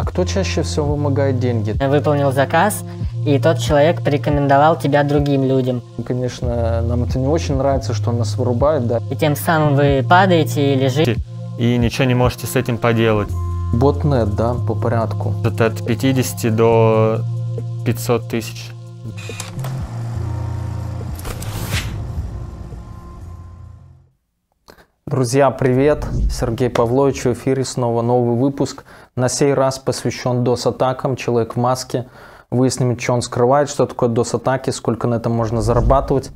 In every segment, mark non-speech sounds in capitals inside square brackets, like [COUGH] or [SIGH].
А кто чаще всего вымогает деньги? Выполнил заказ, и тот человек порекомендовал тебя другим людям. Конечно, нам это не очень нравится, что он нас вырубает, да. И тем самым вы падаете и лежите. И ничего не можете с этим поделать. Ботнет, да, по порядку. Это от 50 до 500 тысяч. Друзья, привет! Сергей Павлович, в эфире снова новый выпуск – на сей раз посвящен DOS-атакам «Человек в маске». Выясним, что он скрывает, что такое DOS-атаки, сколько на этом можно зарабатывать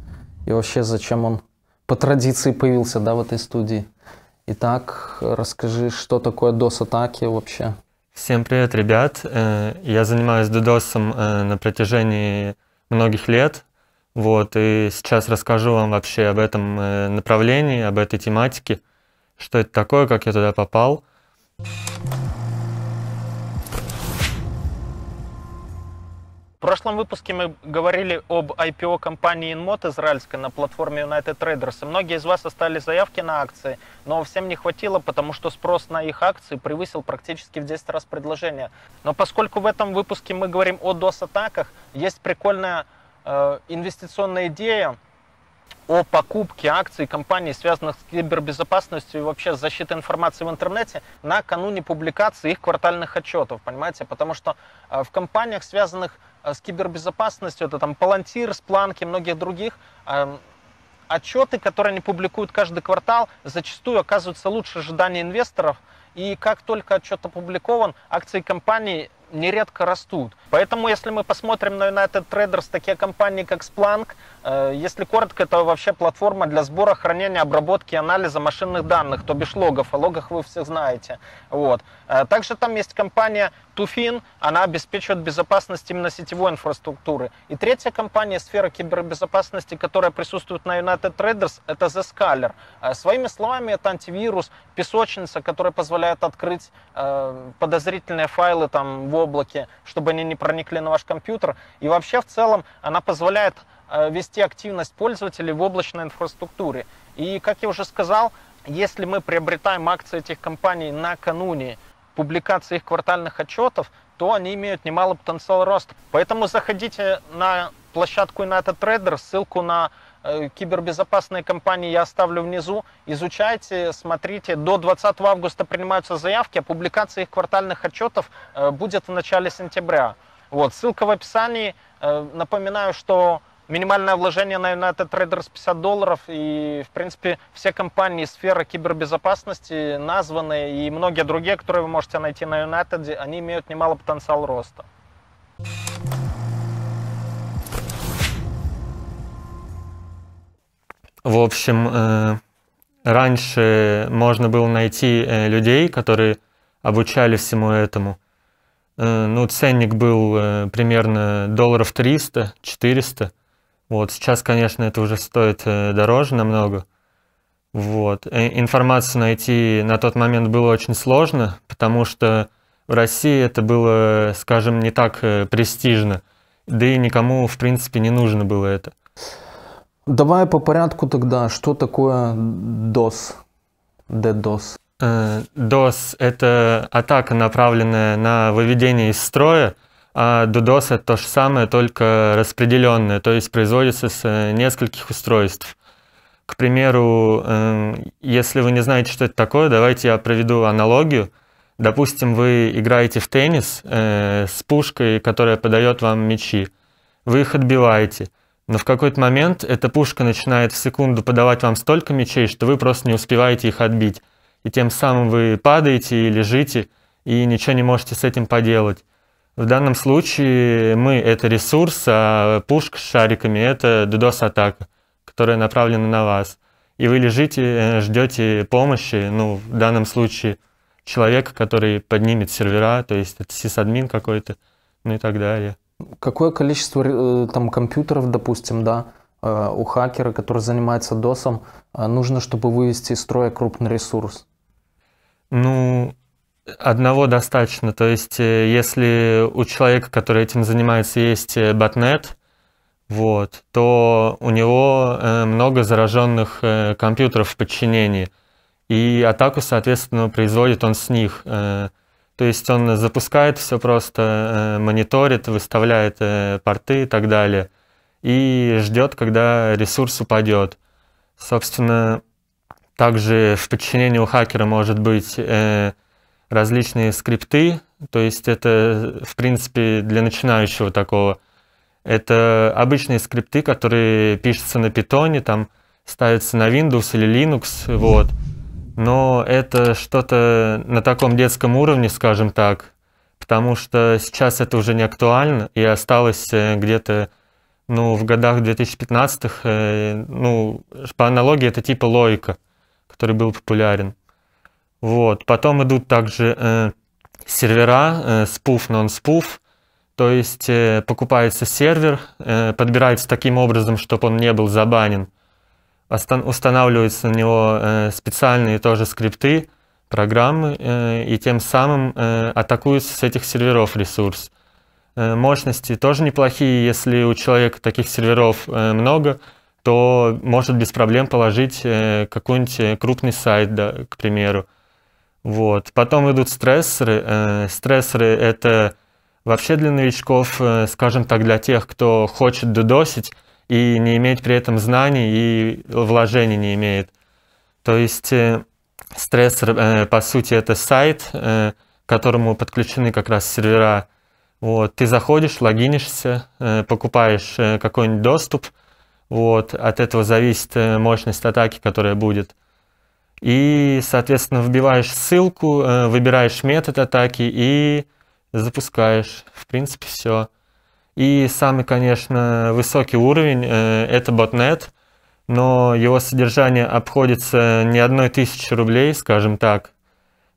и вообще зачем он по традиции появился да, в этой студии. Итак, расскажи, что такое DOS-атаки вообще? Всем привет, ребят. Э, я занимаюсь DDoS э, на протяжении многих лет. Вот, и сейчас расскажу вам вообще об этом э, направлении, об этой тематике, что это такое, как я туда попал. В прошлом выпуске мы говорили об IPO компании Inmod израильской на платформе United Traders, и многие из вас оставили заявки на акции, но всем не хватило, потому что спрос на их акции превысил практически в 10 раз предложение. Но поскольку в этом выпуске мы говорим о DOS-атаках, есть прикольная э, инвестиционная идея, о покупке акций компаний, связанных с кибербезопасностью и вообще с защитой информации в интернете, накануне публикации их квартальных отчетов, понимаете? Потому что э, в компаниях, связанных Э, с кибербезопасностью, это там Палантир, и многих других, эм, отчеты, которые они публикуют каждый квартал, зачастую оказываются лучше ожиданий инвесторов, и как только отчет опубликован, акции компании нередко растут. Поэтому, если мы посмотрим на United Traders, такие компании, как Спланк Э, если коротко, это вообще платформа для сбора, хранения, обработки и анализа машинных данных, то бишь логов. О логах вы все знаете. Вот. Э, также там есть компания Туфин, она обеспечивает безопасность именно сетевой инфраструктуры. И третья компания, сфера кибербезопасности, которая присутствует на United Traders, это The Scaler. Э, своими словами, это антивирус, песочница, которая позволяет открыть подозрительные файлы там в облаке, чтобы они не проникли на ваш компьютер. И вообще в целом она позволяет Э, вести активность пользователей в облачной инфраструктуре. И, как я уже сказал, если мы приобретаем акции этих компаний накануне публикации их квартальных отчетов, то они имеют немало потенциал роста. Поэтому заходите на площадку United Trader, ссылку на э, кибербезопасные компании я оставлю внизу. Изучайте, смотрите. До 20 августа принимаются заявки, а публикация их квартальных отчетов э, будет в начале сентября. Вот, ссылка в описании. Напоминаю, что Минимальное вложение, наверное, это трейдерс 50 долларов. И, в принципе, все компании сферы кибербезопасности названные и многие другие, которые вы можете найти на United, они имеют немало потенциал роста. В общем, э, раньше можно было найти э, людей, которые обучали всему этому. Э, ну, ценник был примерно долларов 300-400. Вот сейчас, конечно, это уже стоит э, дороже намного. Вот. Э, информацию найти на тот момент было очень сложно, потому что в России это было, скажем, не так э, престижно. Да и никому, в принципе, не нужно было это. Давай по порядку тогда, что такое DOS? DDoS. DOS – это атака, направленная на выведение из строя – а DDoS это то же самое, только распределенное, то есть производится с э, нескольких устройств. К примеру, эм, если вы не знаете, что это такое, давайте я проведу аналогию. Допустим, вы играете в теннис э, с пушкой, которая подает вам мячи. Вы их отбиваете. Но в какой-то момент эта пушка начинает в секунду подавать вам столько мячей что вы просто не успеваете их отбить. И тем самым вы падаете и лежите, и ничего не можете с этим поделать. В данном случае мы — это ресурс, а пушка с шариками — это DDoS-атака, которая направлена на вас. И вы лежите, э, ждете помощи, ну, в данном случае человека, который поднимет сервера, то есть это сисадмин какой-то, ну и так далее. Какое количество э, там компьютеров, допустим, да, э, у хакера, который занимается досом, нужно, чтобы вывести из строя крупный ресурс? Ну, Одного достаточно. То есть, э, если у человека, который этим занимается, есть э, ботнет, вот, то у него э, много зараженных компьютеров в подчинении. И атаку, соответственно, производит он с них. То есть он запускает все просто, мониторит, выставляет порты и так далее. И ждет, когда ресурс упадет. Собственно, также в подчинении у хакера может быть различные скрипты, то есть это, в принципе, для начинающего такого. Это обычные скрипты, которые пишутся на питоне, там ставятся на Windows или Linux, вот. Но это что-то на таком детском уровне, скажем так, потому что сейчас это уже не актуально и осталось э, где-то ну, в годах 2015-х, э, ну, по аналогии это типа логика, который был популярен. Вот. Потом идут также э, сервера, э, спуф, нон-спуф. То есть э, покупается сервер, э, подбирается таким образом, чтобы он не был забанен. Остан устанавливаются на него э, специальные тоже скрипты, программы, э, и тем самым э, атакуется с этих серверов ресурс. Э, мощности тоже неплохие, если у человека таких серверов э, много, то может без проблем положить э, какой-нибудь э, крупный сайт, да, к примеру. Вот. Потом идут стрессоры. Э, стрессоры – это вообще для новичков, э, скажем так, для тех, кто хочет додосить и не иметь при этом знаний и вложений не имеет. То есть э, стрессор, э, по сути, это сайт, э, к которому подключены как раз сервера. Вот. Ты заходишь, логинишься, покупаешь какой-нибудь доступ. Вот. От этого зависит мощность атаки, которая будет – и, соответственно, вбиваешь ссылку, э, выбираешь метод атаки и запускаешь. В принципе, все. И самый, конечно, высокий уровень э, это ботнет, но его содержание обходится не одной тысячи рублей, скажем так.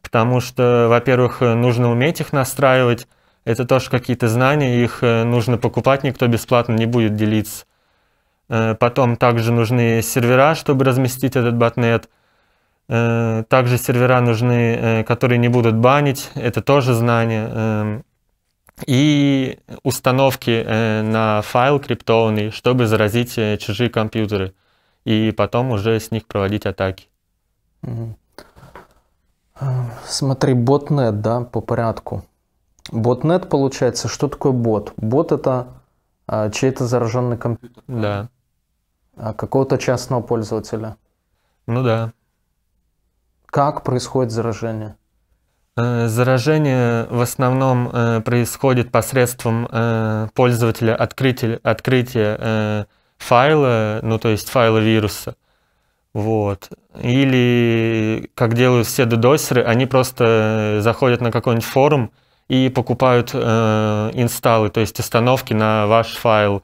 Потому что, во-первых, нужно уметь их настраивать, это тоже какие-то знания, их э, нужно покупать, никто бесплатно не будет делиться. Потом также нужны сервера, чтобы разместить этот ботнет. Э, также сервера нужны, э, которые не будут банить, это тоже знание. Эм, и установки э, на файл криптованный, чтобы заразить чужие компьютеры. И потом уже с них проводить атаки. Эм, смотри, ботнет, да, по порядку. Ботнет, получается, что такое бот? Бот это чей-то зараженный компьютер. Да. А какого-то частного пользователя. Ну да. Как происходит заражение? Э, заражение в основном э, происходит посредством э, пользователя открытия, открытия файла, ну то есть файла вируса. Вот. Или, как делают все додосеры, они просто заходят на какой-нибудь форум и покупают э, инсталлы, то есть установки на ваш файл.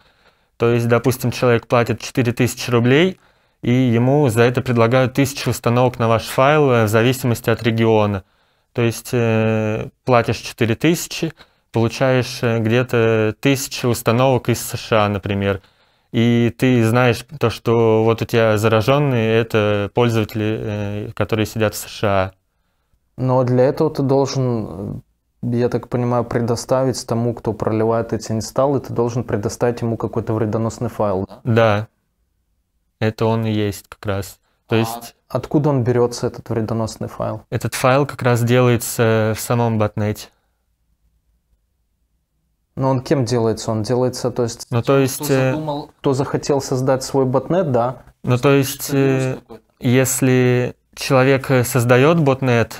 То есть, допустим, человек платит 4000 рублей – и ему за это предлагают тысячу установок на ваш файл э, в зависимости от региона. То есть э, платишь 4000, получаешь э, где-то тысячу установок из США, например. И ты знаешь то, что вот у тебя зараженные, это пользователи, э, которые сидят в США. Но для этого ты должен, я так понимаю, предоставить тому, кто проливает эти инсталлы, ты должен предоставить ему какой-то вредоносный файл. Да. да. Это он и есть как раз. То а есть... откуда он берется, этот вредоносный файл? Этот файл как раз делается э, в самом ботнете. Но он кем делается? Он делается, то есть, ну, то есть кто, э, задумал... кто захотел создать свой ботнет, да? Ну, то есть, э, если человек создает ботнет,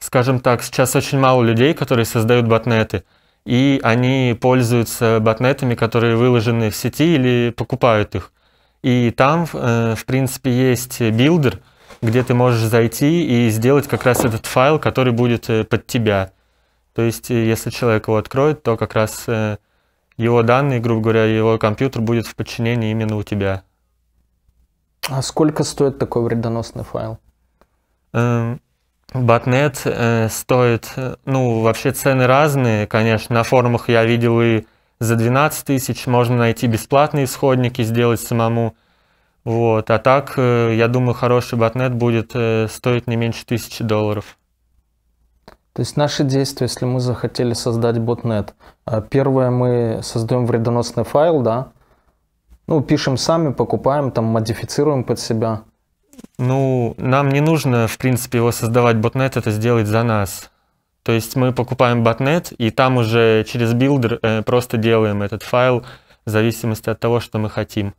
скажем так, сейчас очень мало людей, которые создают ботнеты, и они пользуются ботнетами, которые выложены в сети или покупают их. И там, э, в принципе, есть билдер, где ты можешь зайти и сделать как раз этот файл, который будет э, под тебя. То есть, э, если человек его откроет, то как раз его данные, грубо говоря, его компьютер будет в подчинении именно у тебя. А сколько стоит такой вредоносный файл? Батнет эм, стоит, ну, вообще цены разные, конечно. На форумах я видел и за 12 тысяч, можно найти бесплатные исходники, сделать самому. Вот. А так, э, я думаю, хороший ботнет будет э, стоить не меньше тысячи долларов. То есть наши действия, если мы захотели создать ботнет, э, первое мы создаем вредоносный файл, да, ну пишем сами, покупаем, там модифицируем под себя. Ну, нам не нужно, в принципе, его создавать. Ботнет это сделать за нас. То есть мы покупаем ботнет, и там уже через билдер э, просто делаем этот файл в зависимости от того, что мы хотим.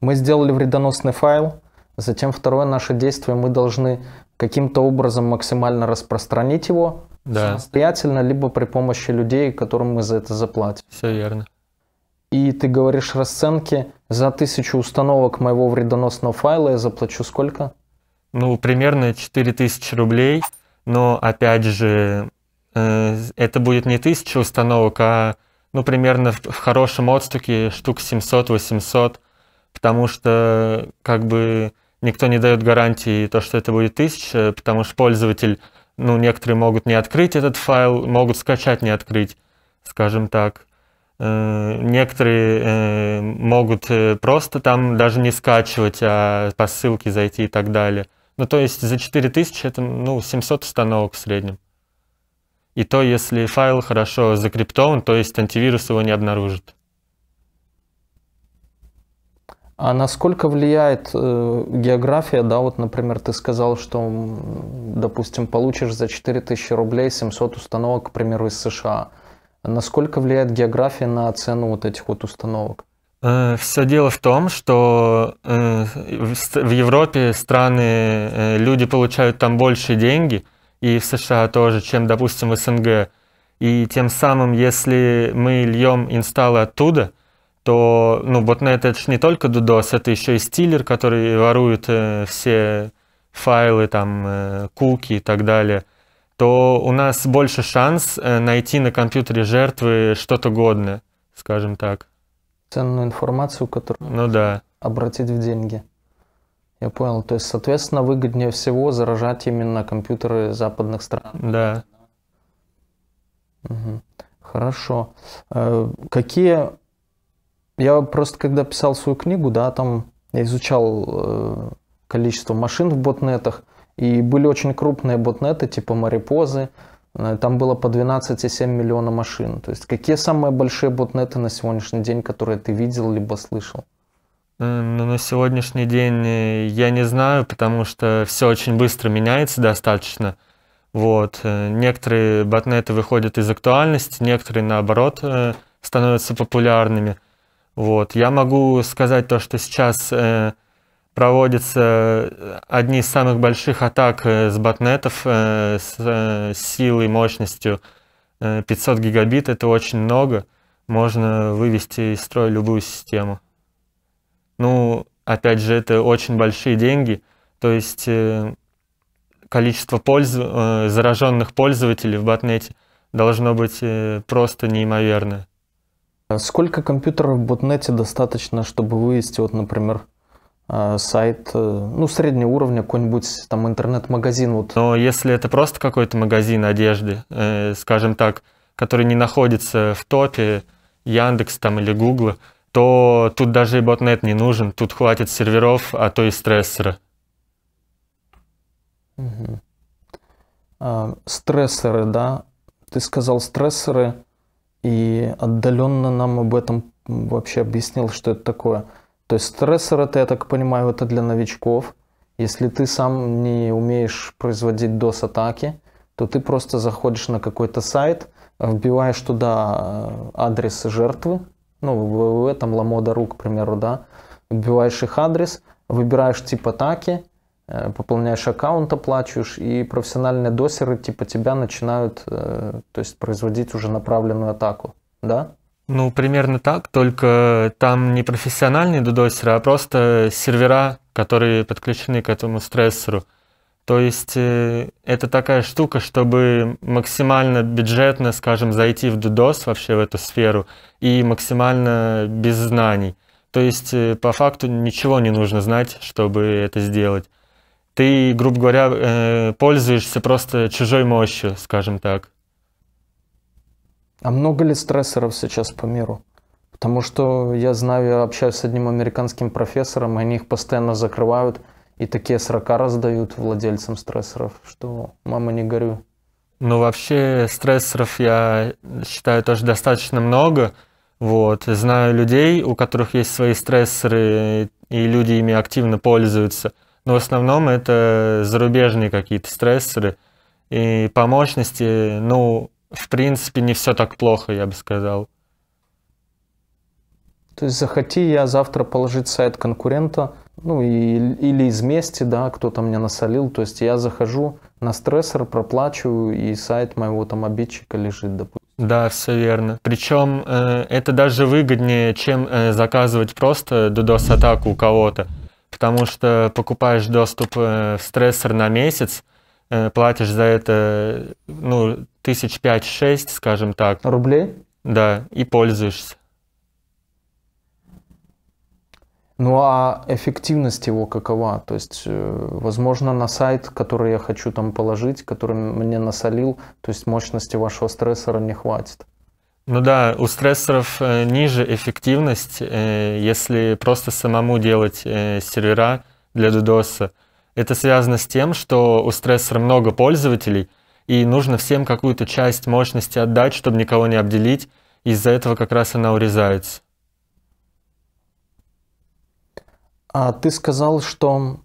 Мы сделали вредоносный файл, затем второе наше действие, мы должны каким-то образом максимально распространить его да. самостоятельно, либо при помощи людей, которым мы за это заплатим. Все верно. И ты говоришь расценки, за тысячу установок моего вредоносного файла я заплачу сколько? Ну, примерно 4000 рублей но опять же э, это будет не тысяча установок, а ну, примерно в, хорошем отстуке штук 700-800, потому что как бы никто не дает гарантии то, что это будет тысяча, потому что пользователь, ну, некоторые могут не открыть этот файл, могут скачать, не открыть, скажем так. Э, некоторые э, могут просто там даже не скачивать, а по ссылке зайти и так далее. Ну, то есть за 4000 это, ну, 700 установок в среднем. И то, если файл хорошо закриптован, то есть антивирус его не обнаружит. А насколько влияет э, география, да, вот, например, ты сказал, что, допустим, получишь за 4000 рублей 700 установок, к примеру, из США. Насколько влияет география на цену вот этих вот установок? Э, все дело в том, что э, в Европе страны, э, люди получают там больше деньги, и в США тоже, чем, допустим, в СНГ. И тем самым, если мы льем инсталлы оттуда, то, ну, ботнет это же не только DDoS, это еще и стилер, который ворует все файлы, там, куки и так далее, то у нас больше шанс найти на компьютере жертвы что-то годное, скажем так ценную информацию, которую ну, да. обратить в деньги. Я понял. То есть, соответственно, выгоднее всего заражать именно компьютеры западных стран. Да. Угу. Хорошо. Э, какие... Я просто, когда писал свою книгу, да, там я изучал э, количество машин в ботнетах, и были очень крупные ботнеты, типа Марипозы, Э, там было по 12,7 миллиона машин. То есть какие самые большие ботнеты на сегодняшний день, которые ты видел либо слышал? Э, Но ну, на сегодняшний день э, я не знаю, потому что все очень быстро меняется достаточно. Вот. Некоторые ботнеты выходят из актуальности, некоторые, наоборот, становятся популярными. Вот. Я могу сказать то, что сейчас проводятся э, одни из самых больших атак э, с ботнетов э, с силой, мощностью 500 гигабит. Это очень много. Можно вывести из строя любую систему. Ну, опять же, это очень большие деньги. То есть количество польз... зараженных пользователей в ботнете должно быть просто неимоверное. А сколько компьютеров в ботнете достаточно, чтобы вывести, вот, например, а, сайт, э, ну, среднего уровня, какой-нибудь там интернет-магазин. Вот. Но если это просто какой-то магазин одежды, э, скажем так, который не находится в топе Яндекс там или Гугла, то тут даже и ботнет не нужен, тут хватит серверов, а то и стрессора. Угу. А, стрессоры, да. Ты сказал стрессоры, и отдаленно нам об этом вообще объяснил, что это такое – то есть стрессор это, я так понимаю, это для новичков. Если ты сам не умеешь производить DOS-атаки, то ты просто заходишь на какой-то сайт, вбиваешь туда э, адрес жертвы, ну, в www, там, ламода.ру, к примеру, да, вбиваешь их адрес, выбираешь тип атаки, э, пополняешь аккаунт, оплачиваешь, и профессиональные досеры типа тебя начинают э, то есть, производить уже направленную атаку, да? Ну, примерно так, только там не профессиональные дудосеры, а просто сервера, которые подключены к этому стрессору. То есть э, это такая штука, чтобы максимально бюджетно, скажем, зайти в дудос вообще в эту сферу и максимально без знаний. То есть э, по факту ничего не нужно знать, чтобы это сделать. Ты, грубо говоря, э, пользуешься просто чужой мощью, скажем так. А много ли стрессоров сейчас по миру? Потому что я знаю, я общаюсь с одним американским профессором, и они их постоянно закрывают, и такие срока раздают владельцам стрессоров, что мама не горю. Ну, вообще стрессоров, я считаю, тоже достаточно много. Вот. Знаю людей, у которых есть свои стрессоры, и люди ими активно пользуются. Но в основном это зарубежные какие-то стрессоры. И по мощности, ну, в принципе, не все так плохо, я бы сказал. То есть захоти я завтра положить сайт конкурента, ну и, или из мести, да, кто-то мне насолил. То есть я захожу на стрессор, проплачиваю, и сайт моего там обидчика лежит, допустим. Да, все верно. Причем э, это даже выгоднее, чем э, заказывать просто DDoS-атаку у кого-то. Потому что покупаешь доступ э, в стрессор на месяц, Э, платишь за это, ну, тысяч пять-шесть, скажем так. Рублей? Да, и пользуешься. Ну а эффективность его какова? То есть, э, возможно, на сайт, который я хочу там положить, который мне насолил, то есть мощности вашего стрессора не хватит. Ну да, у стрессоров э, ниже эффективность, если просто самому делать сервера для DDoS. Это связано с тем, что у стрессора много пользователей, и нужно всем какую-то часть мощности отдать, чтобы никого не обделить, из-за этого как раз она урезается. А ты сказал, что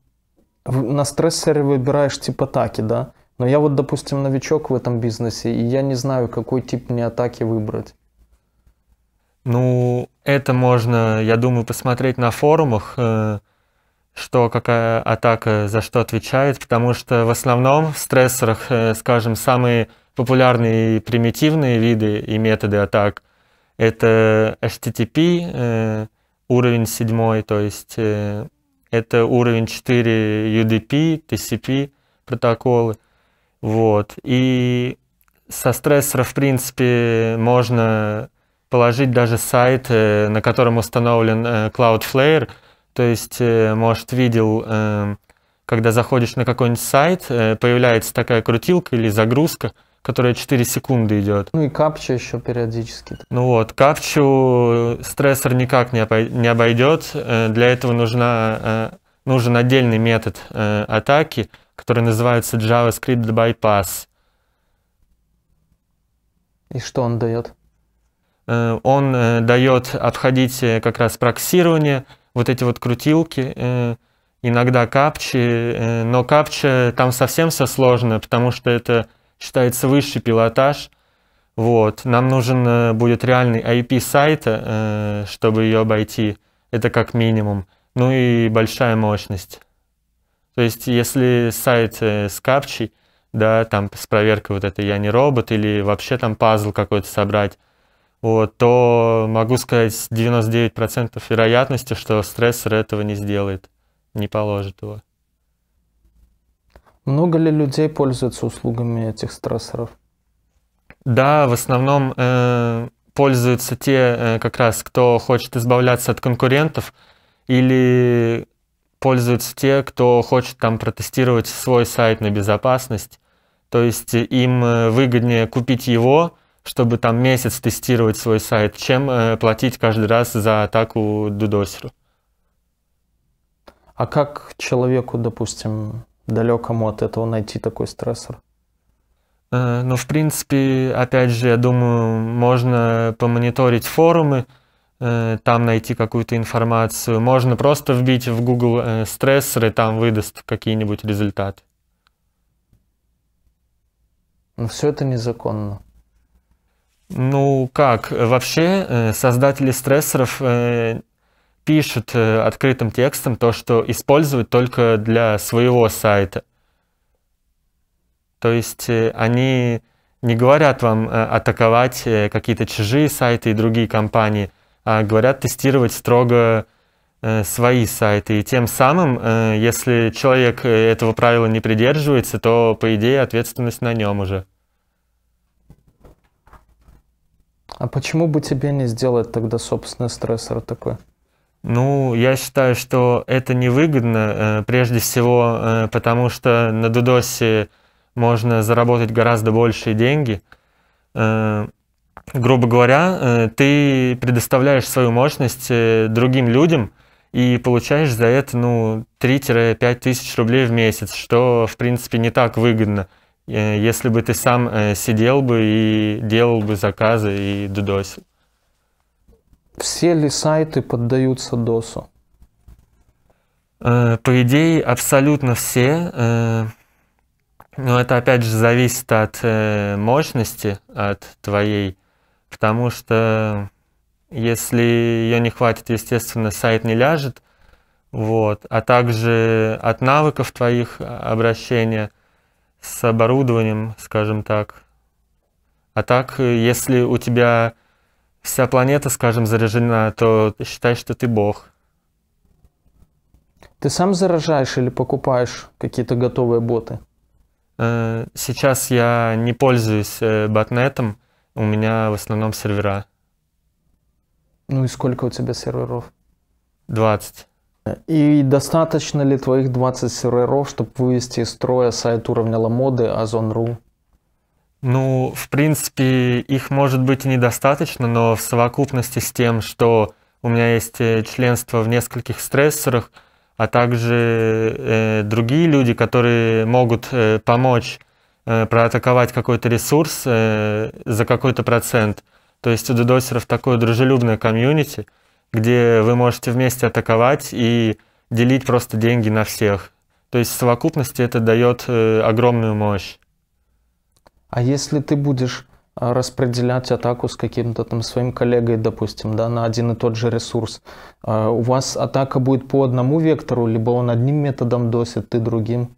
на стрессоре выбираешь тип атаки, да? Но я вот, допустим, новичок в этом бизнесе, и я не знаю, какой тип мне атаки выбрать. Ну, это можно, я думаю, посмотреть на форумах. Э, что какая атака за что отвечает, потому что в основном в стрессорах, э, скажем, самые популярные и примитивные виды и методы атак — это HTTP, э, уровень 7, то есть э, это уровень 4 UDP, TCP протоколы. Вот. И со стрессора, в принципе, можно положить даже сайт, на котором установлен Cloudflare — то есть, э, может, видел, эм, когда заходишь на какой-нибудь сайт, э, появляется такая крутилка или загрузка, которая 4 секунды идет. Ну и капча еще периодически. Ну вот, капчу э, стрессор никак не обойдет. Для этого нужна, нужен отдельный метод атаки, который называется JavaScript Bypass. И что он дает? Он дает обходить как раз проксирование, вот эти вот крутилки, э, иногда капчи, э, но капча там совсем все сложно, потому что это считается высший пилотаж. Вот. Нам нужен э, будет реальный IP сайта, чтобы ее обойти. Это как минимум. Ну и большая мощность. То есть, если сайт с капчей, да, там с проверкой вот это «Я не робот» или вообще там пазл какой-то собрать, вот, то могу сказать 99% вероятности, что стрессор этого не сделает, не положит его. Много ли людей пользуются услугами этих стрессоров? Да, в основном э, пользуются те э, как раз, кто хочет избавляться от конкурентов, или пользуются те, кто хочет там протестировать свой сайт на безопасность. То есть э, им э, выгоднее купить его, чтобы там месяц тестировать свой сайт, чем э, платить каждый раз за атаку дудосеру. А как человеку, допустим, далекому от этого найти такой стрессор? Э, ну, в принципе, опять же, я думаю, можно помониторить форумы, э, там найти какую-то информацию. Можно просто вбить в Google э, стрессоры, там выдаст какие-нибудь результаты. Но все это незаконно. Ну как, вообще э, создатели стрессоров э, пишут э, открытым текстом то, что используют только для своего сайта. То есть они не говорят вам атаковать какие-то чужие сайты и другие компании, а говорят тестировать строго свои сайты. И тем самым, если человек этого правила не придерживается, то, по идее, ответственность на нем уже. А почему бы тебе не сделать тогда собственный стрессор такой? Ну, я считаю, что это невыгодно, э, прежде всего, э, потому что на Дудосе можно заработать гораздо большие деньги. Э, грубо говоря, ты предоставляешь свою мощность другим людям и получаешь за это ну, 3-5 тысяч рублей в месяц, что, в принципе, не так выгодно. Э, если бы ты сам э, сидел бы и делал бы заказы и додосил. Все ли сайты поддаются досу? Э, по идее, абсолютно все. Но это опять же зависит от мощности, от твоей. Потому что если ее не хватит, естественно, сайт не ляжет. Вот. А также от навыков твоих а, обращения – с оборудованием, скажем так. А так, э, если у тебя вся планета, скажем, заряжена, то считай, что ты бог. Ты сам заражаешь или покупаешь какие-то готовые боты? Э, сейчас я не пользуюсь э, ботнетом, у меня в основном сервера. Ну и сколько у тебя серверов? 20. И достаточно ли твоих 20 серверов, чтобы вывести из строя сайт уровня Ламоды Озон.ру? Ну, в принципе, их может быть и недостаточно, но в совокупности с тем, что у меня есть э, членство в нескольких стрессорах, а также э, другие люди, которые могут э, помочь э, проатаковать какой-то ресурс э, за какой-то процент. То есть у дедосеров такое дружелюбное комьюнити – где вы можете вместе атаковать и делить просто деньги на всех. То есть в совокупности это дает э, огромную мощь. А если ты будешь э, распределять атаку с каким-то там своим коллегой, допустим, да, на один и тот же ресурс, э, у вас атака будет по одному вектору, либо он одним методом досит, ты другим?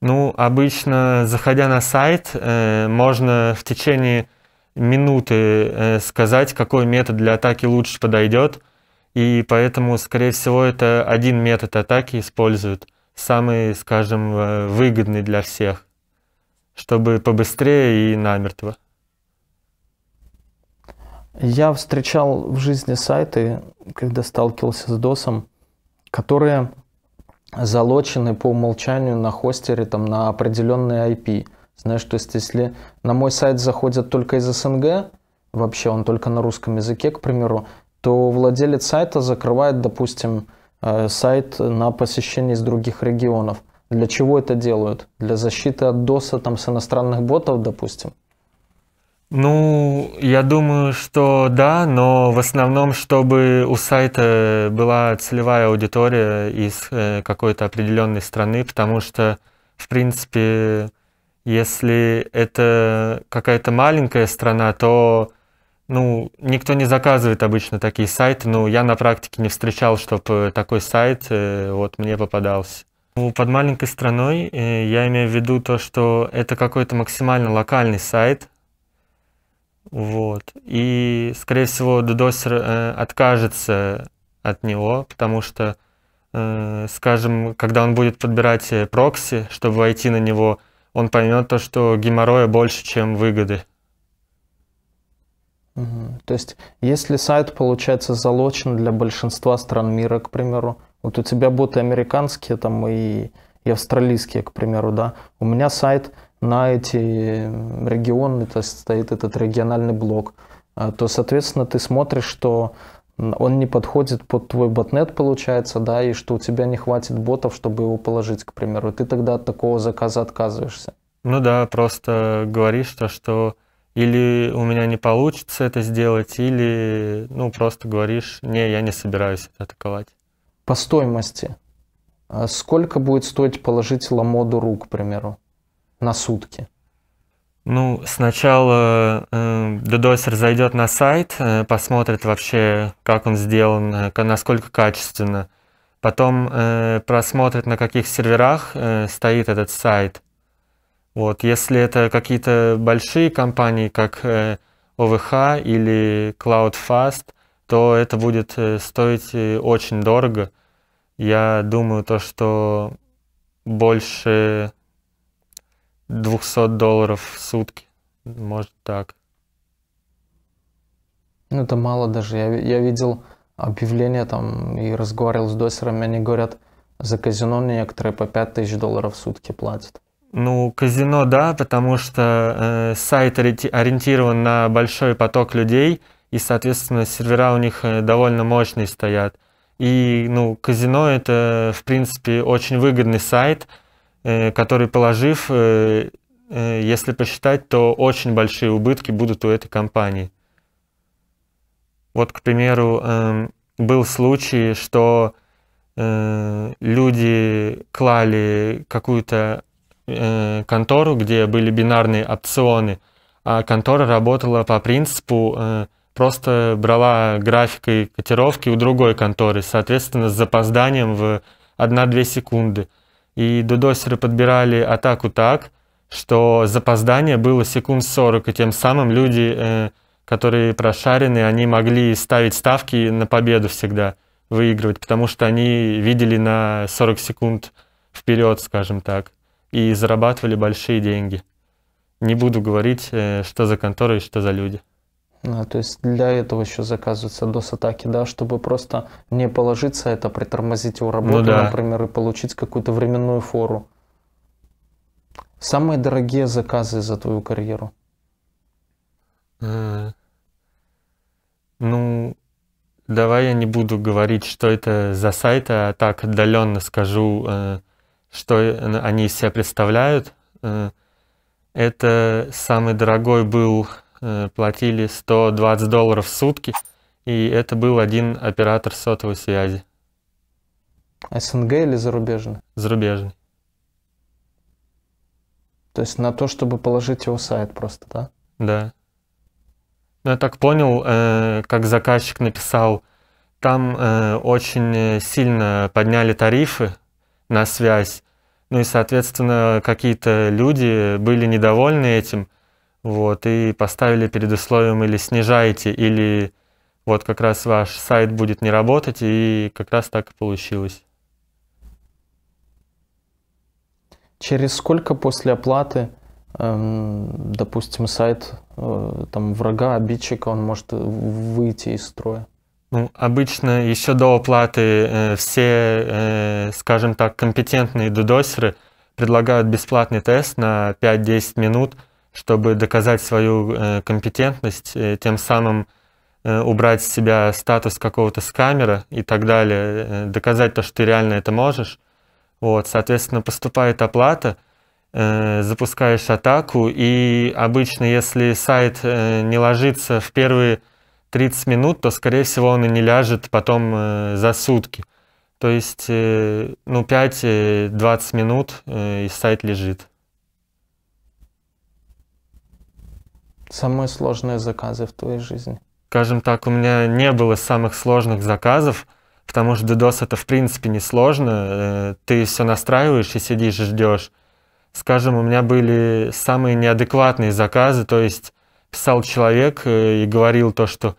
Ну, обычно, заходя на сайт, можно в течение минуты сказать, какой метод для атаки лучше подойдет – и поэтому, скорее всего, это один метод атаки используют, самый, скажем, э, выгодный для всех, чтобы побыстрее и намертво. Я встречал в жизни сайты, когда сталкивался с ДОСом, которые залочены по умолчанию на хостере там, на определенные IP. Знаешь, то есть если на мой сайт заходят только из СНГ, вообще он только на русском языке, к примеру, то владелец сайта закрывает, допустим, э, сайт на посещение из других регионов. Для чего это делают? Для защиты от ДОСа там, с иностранных ботов, допустим? Ну, я думаю, что да, но в основном, чтобы у сайта была целевая аудитория из э, какой-то определенной страны, потому что, в принципе, если это какая-то маленькая страна, то ну, никто не заказывает обычно такие сайты, но я на практике не встречал, чтобы э, такой сайт э, вот мне попадался. Ну, под маленькой страной э, я имею в виду то, что это какой-то максимально локальный сайт, вот, и, скорее всего, додосер откажется от него, потому что, скажем, когда он будет подбирать прокси, чтобы войти на него, он поймет то, что геморроя больше, чем выгоды. То есть, если сайт, получается, залочен для большинства стран мира, к примеру, вот у тебя боты американские там и, и австралийские, к примеру, да, у меня сайт на эти регионы, то есть стоит этот региональный блок, а, то, соответственно, ты смотришь, что он не подходит под твой ботнет, получается, да, и что у тебя не хватит ботов, чтобы его положить, к примеру. И ты тогда от такого заказа отказываешься. Ну да, просто говоришь то, что или у меня не получится это сделать, или ну, просто говоришь, не, я не собираюсь это атаковать. По стоимости. А сколько будет стоить положить ламоду рук, к примеру, на сутки? Ну, сначала э, дедосер зайдет на сайт, э, посмотрит вообще, как он сделан, э, насколько качественно. Потом э, просмотрит, на каких серверах э, стоит этот сайт – вот, если это какие-то большие компании, как э, ОВХ или CloudFast, то это будет э, стоить э, очень дорого. Я думаю, то, что больше 200 долларов в сутки, может так. Ну, это мало даже. Я, я видел объявление там и разговаривал с досерами, они говорят, за казино некоторые по 5 тысяч долларов в сутки платят. Ну, казино, да, потому что э, сайт ориентирован на большой поток людей, и, соответственно, сервера у них э, довольно мощные стоят. И, ну, казино это, в принципе, очень выгодный сайт, э, который, положив, э, э, если посчитать, то очень большие убытки будут у этой компании. Вот, к примеру, э, был случай, что э, люди клали какую-то э, контору, где были бинарные опционы, а контора работала по принципу э, просто брала графикой котировки у другой конторы, соответственно, с запозданием в 1-2 секунды. И додосеры подбирали атаку так, что запоздание было секунд 40, и тем самым люди, э, которые прошарены, они могли ставить ставки на победу всегда, выигрывать, потому что они видели на 40 секунд вперед, скажем так и зарабатывали большие деньги. Не буду говорить, э, что за конторы и что за люди. А, то есть для этого еще заказываются DOS-атаки, да, чтобы просто не положиться это, притормозить его работу, ну, да. например, и получить какую-то временную фору. Самые дорогие заказы за твою карьеру? Э, ну, давай я не буду говорить, что это за сайт, а так отдаленно скажу, э, что э, они из себя представляют. Э, это самый дорогой был, э, платили 120 долларов в сутки, и это был один оператор сотовой связи. СНГ или зарубежный? Зарубежный. То есть на то, чтобы положить его сайт просто, да? Да. Ну, я так понял, как заказчик написал, там очень сильно подняли тарифы, на связь. Ну и, соответственно, какие-то люди были недовольны этим, вот, и поставили перед условием или снижайте, или вот как раз ваш сайт будет не работать, и как раз так и получилось. Через сколько после оплаты, эм, допустим, сайт э, там, врага, обидчика, он может выйти из строя? Ну, обычно еще до оплаты э, все, э, скажем так, компетентные дудосеры предлагают бесплатный тест на 5-10 минут, чтобы доказать свою э, компетентность, э, тем самым э, убрать с себя статус какого-то скамера и так далее, э, доказать то, что ты реально это можешь. Вот, соответственно, поступает оплата, э, запускаешь атаку, и обычно, если сайт э, не ложится в первые 30 минут, то, скорее всего, он и не ляжет потом э, за сутки. То есть, э, ну, 5-20 э, минут э, и сайт лежит. Самые сложные заказы в твоей жизни? Скажем так, у меня не было самых сложных заказов, потому что DDoS это в принципе не сложно. Э, ты все настраиваешь и сидишь, ждешь. Скажем, у меня были самые неадекватные заказы, то есть писал человек э, и говорил то, что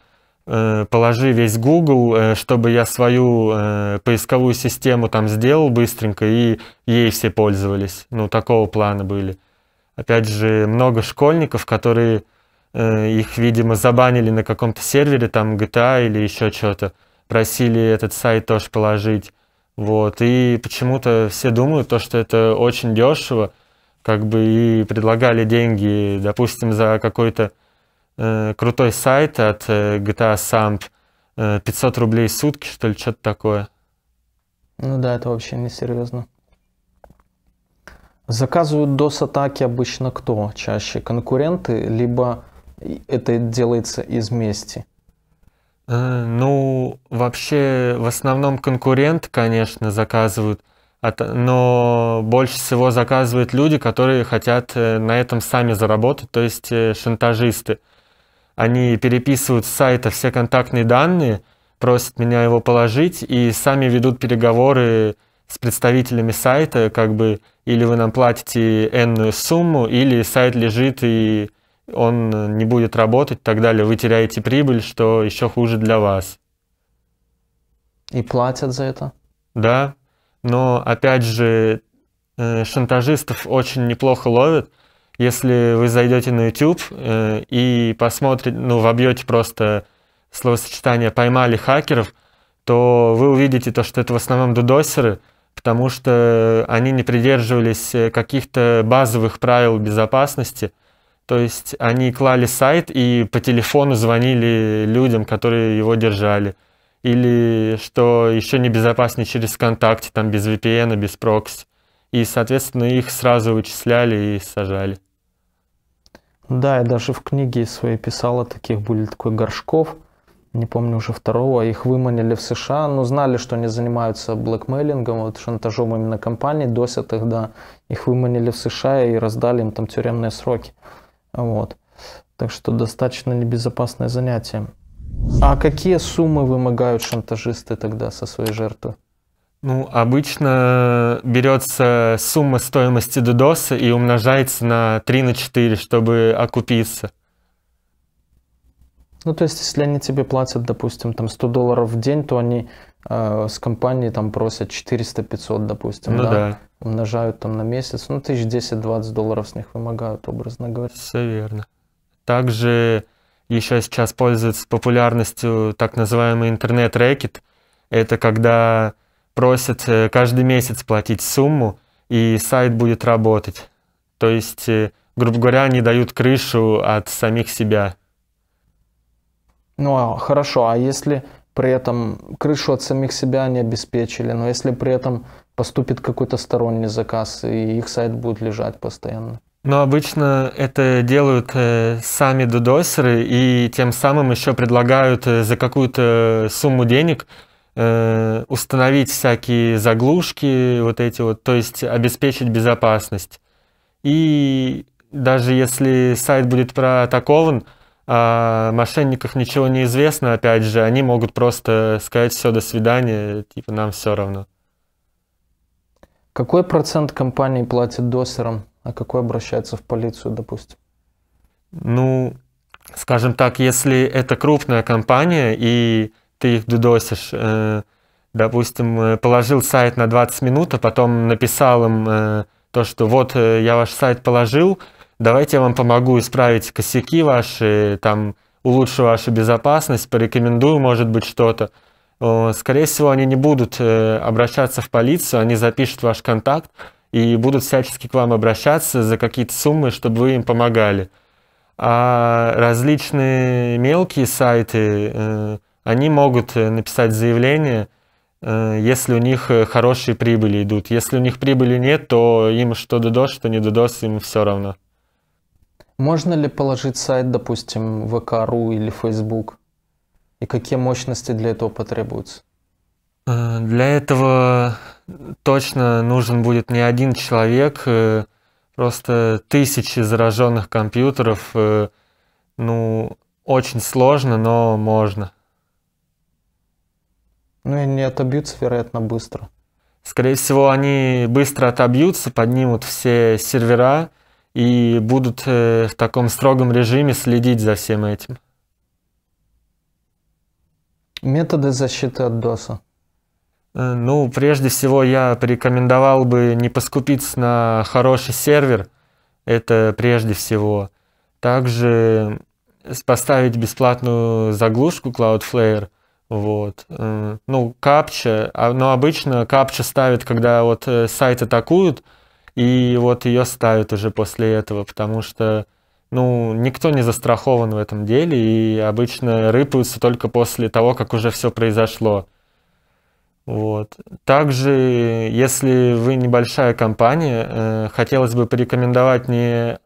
э, положи весь Google, э, чтобы я свою поисковую систему там сделал быстренько, и ей все пользовались. Ну, такого плана были. Опять же, много школьников, которые их, видимо, забанили на каком-то сервере, там GTA а или еще что-то, просили этот сайт тоже положить. Вот, и почему-то все думают, то, что это очень дешево, как бы и предлагали деньги, допустим, за какой-то Э, крутой сайт от э, GTA Samp. 500 э, рублей в сутки, что ли, что-то такое. Ну да, это вообще не серьезно. Заказывают DOS-атаки обычно кто? Чаще конкуренты, либо это делается из мести? Ну, вообще, в основном конкуренты, конечно, заказывают, но больше всего заказывают люди, которые хотят на этом сами заработать, то есть шантажисты. Они переписывают с сайта все контактные данные, просят меня его положить и сами ведут переговоры с представителями сайта, как бы или вы нам платите энную сумму, или сайт лежит и он не будет работать и так далее, вы теряете прибыль, что еще хуже для вас. И платят за это? Да, но опять же э, шантажистов очень неплохо ловят, если вы зайдете на YouTube э, и посмотрите, ну, вобьете просто словосочетание «поймали хакеров», то вы увидите то, что это в основном дудосеры, потому что они не придерживались э, каких-то базовых правил безопасности. То есть они клали сайт и по телефону звонили людям, которые его держали. Или что еще небезопаснее через ВКонтакте, там без VPN, без прокси. И, соответственно, их сразу вычисляли и сажали. Да, я даже в книге своей писала, таких были такой Горшков, не помню уже второго, их выманили в США, но знали, что они занимаются блэкмейлингом, вот шантажом именно компании, досят их тогда их выманили в США и раздали им там тюремные сроки. Вот. Так что достаточно небезопасное занятие. А какие суммы вымогают шантажисты тогда со своей жертвы? Ну, обычно берется сумма стоимости дудоса и умножается на 3 на 4, чтобы окупиться. Ну, то есть, если они тебе платят, допустим, там 100 долларов в день, то они э, с компании там просят 400-500, допустим, ну, да? да? Умножают там на месяц, ну, тысяч 10-20 долларов с них вымогают, образно говоря. Все верно. Также еще сейчас пользуется популярностью так называемый интернет-рэкет. Это когда просят э, каждый месяц платить сумму, и сайт будет работать. То есть, э, грубо говоря, они дают крышу от самих себя. Ну, а, хорошо, а если при этом крышу от самих себя не обеспечили, но если при этом поступит какой-то сторонний заказ, и их сайт будет лежать постоянно? Но обычно это делают э, сами додосеры и тем самым еще предлагают за какую-то сумму денег Э, установить всякие заглушки, вот эти вот, то есть обеспечить безопасность. И даже если сайт будет проатакован, а мошенниках ничего не известно, опять же, они могут просто сказать все, до свидания, типа нам все равно. Какой процент компаний платит досерам, а какой обращается в полицию, допустим? Ну, скажем так, если это крупная компания и ты их дудосишь. Э, допустим, э, положил сайт на 20 минут, а потом написал им э, то, что вот я ваш сайт положил, давайте я вам помогу исправить косяки ваши, там, улучшу вашу безопасность, порекомендую, может быть, что-то. Скорее всего, они не будут обращаться в полицию, они запишут ваш контакт и будут всячески к вам обращаться за какие-то суммы, чтобы вы им помогали. А различные мелкие сайты, они могут э, написать заявление, э, если у них э, хорошие прибыли идут. Если у них прибыли нет, то им что додос, что не додос, им все равно. Можно ли положить сайт, допустим, ВК.ру или Facebook? И какие мощности для этого потребуются? Для этого точно нужен будет не один человек, просто тысячи зараженных компьютеров. Ну, очень сложно, но можно. Ну они не отобьются, вероятно, быстро. Скорее всего, они быстро отобьются, поднимут все сервера и будут э, в таком строгом режиме следить за всем этим. Методы защиты от ДОСа. Э, ну, прежде всего, я порекомендовал бы не поскупиться на хороший сервер. Это прежде всего. Также э, поставить бесплатную заглушку Cloudflare вот. Э, ну, капча, а, но обычно капча ставят, когда вот э, сайт атакуют, и вот ее ставят уже после этого, потому что ну, никто не застрахован в этом деле, и обычно рыпаются только после того, как уже все произошло. Вот. Также, если вы небольшая компания, э, хотелось бы порекомендовать не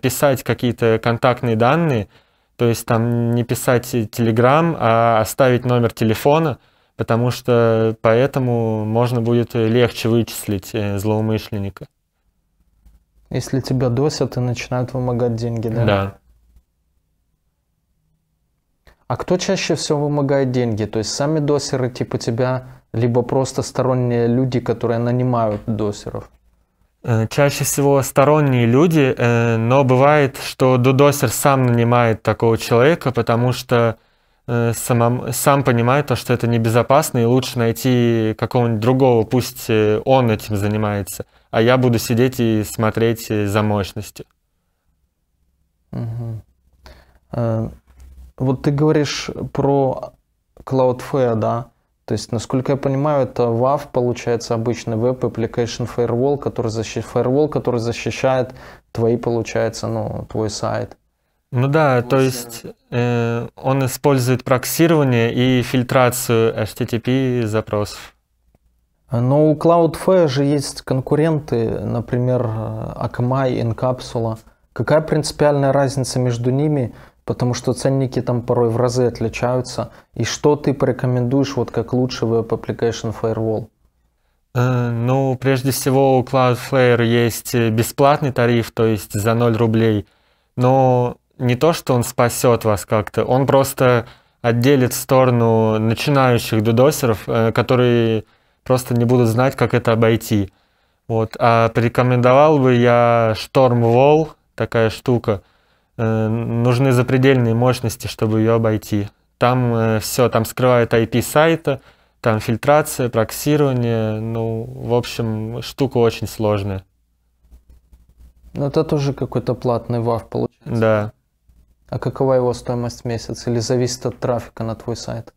писать какие-то контактные данные, то есть там не писать Telegram, а оставить номер телефона, потому что поэтому можно будет легче вычислить э, злоумышленника. Если тебя досят и начинают вымогать деньги, да? Да. А кто чаще всего вымогает деньги? То есть сами досеры типа тебя, либо просто сторонние люди, которые нанимают досеров? Э, чаще всего сторонние люди, э, но бывает, что дудосер сам нанимает такого человека, потому что э, сам сам понимает то, что это небезопасно, и лучше найти какого-нибудь другого, пусть он этим занимается, а я буду сидеть и смотреть за мощностью. Угу. вот ты говоришь про Cloudflare, да? То есть, насколько я понимаю, это WAF, получается, обычный Web Application Firewall, который, защищ... Firewall, который защищает твои, получается, ну, твой сайт. Ну да, Твой то есть э, он использует проксирование и фильтрацию HTTP запросов. Но у Cloudflare же есть конкуренты, например, Akamai, Encapsula. Какая принципиальная разница между ними? потому что ценники там порой в разы отличаются. И что ты порекомендуешь вот как лучший веб application firewall? Э, ну, прежде всего, у Cloudflare есть э, бесплатный тариф, то есть за 0 рублей. Но не то, что он спасет вас как-то, он просто отделит в сторону начинающих дудосеров, э, которые просто не будут знать, как это обойти. Вот. А порекомендовал бы я Storm Wall такая штука – Э, нужны запредельные мощности, чтобы ее обойти. Там э, все, там скрывает IP сайта, там фильтрация, проксирование, ну, в общем, штука очень сложная. Но это тоже какой-то платный вав получается. Да. А какова его стоимость в месяц? Или зависит от трафика на твой сайт?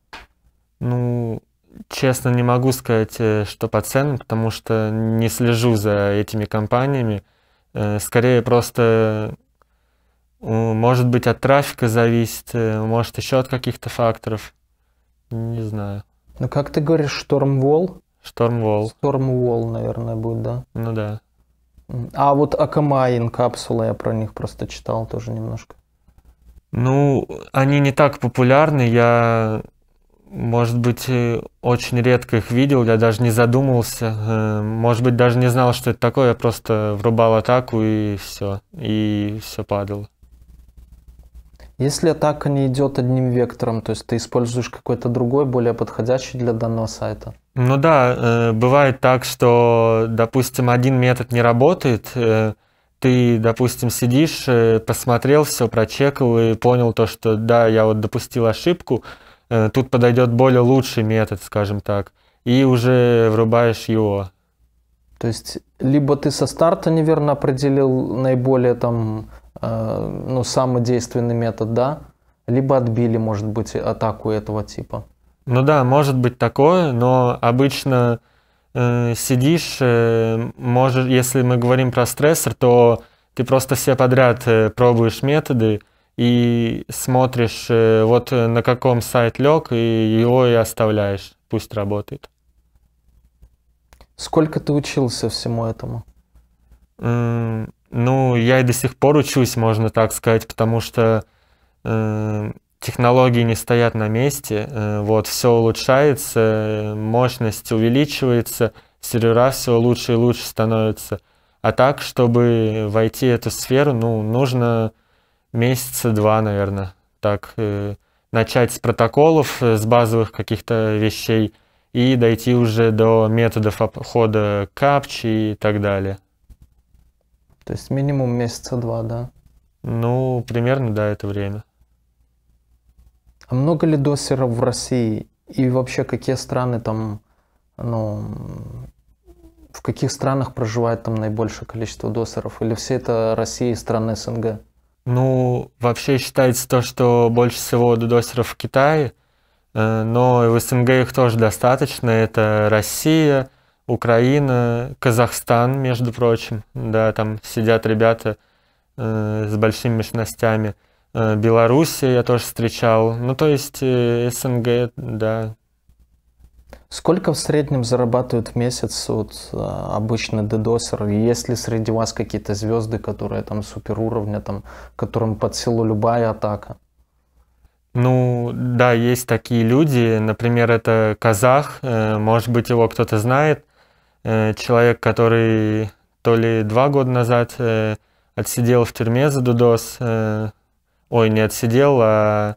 Ну, честно, не могу сказать, э, что по ценам, потому что не слежу за этими компаниями. Скорее, просто может быть, от трафика зависит, э, может, еще от каких-то факторов. Не знаю. Ну, как ты говоришь, шторм Шторм штормвол? Шторм Штормвол, наверное, будет, да? Ну да. А вот акамайн капсулы, я про них просто читал тоже немножко. Ну, они не так популярны, я, может быть, э, очень редко их видел, я даже не задумывался, э, может быть, даже не знал, что это такое, я просто врубал атаку и все, и все падало. Если атака не идет одним вектором, то есть ты используешь какой-то другой, более подходящий для данного сайта. Ну да, э, бывает так, что, допустим, один метод не работает, э, ты, допустим, сидишь, э, посмотрел все, прочекал и понял то, что да, я вот допустил ошибку, тут подойдет более лучший метод, скажем так, и уже врубаешь его. То есть либо ты со старта неверно определил наиболее там Э, ну, самый действенный метод, да, либо отбили, может быть, атаку этого типа. Ну да, может быть такое, но обычно э, сидишь, э, может, если мы говорим про стрессор, то ты просто все подряд э, пробуешь методы и смотришь, э, вот на каком сайт лег, и его и оставляешь, пусть работает. Сколько ты учился всему этому? Ну, я и до сих пор учусь, можно так сказать, потому что э, технологии не стоят на месте, э, вот, все улучшается, мощность увеличивается, сервера все лучше и лучше становятся. А так, чтобы войти в эту сферу, ну, нужно месяца два, наверное, так, э, начать с протоколов, э, с базовых каких-то вещей и дойти уже до методов обхода капчи и так далее. То есть минимум месяца два, да? Ну, примерно, да, это время. А много ли досеров в России? И вообще, какие страны там, ну, в каких странах проживает там наибольшее количество досеров? Или все это Россия и страны СНГ? Ну, вообще считается то, что больше всего досеров в Китае, э, но в СНГ их тоже достаточно. Это Россия, Украина, Казахстан, между прочим, да, там сидят ребята э, с большими мощностями. Э, Белоруссия я тоже встречал. Ну, то есть э, СНГ, да. Сколько в среднем зарабатывают в месяц вот, э, обычно дедосер? Есть ли среди вас какие-то звезды, которые там супер уровня, там, которым под силу любая атака? Ну, да, есть такие люди. Например, это казах, э, может быть, его кто-то знает. Э, человек, который то ли два года назад э, отсидел в тюрьме за Дудос, э, ой, не отсидел, а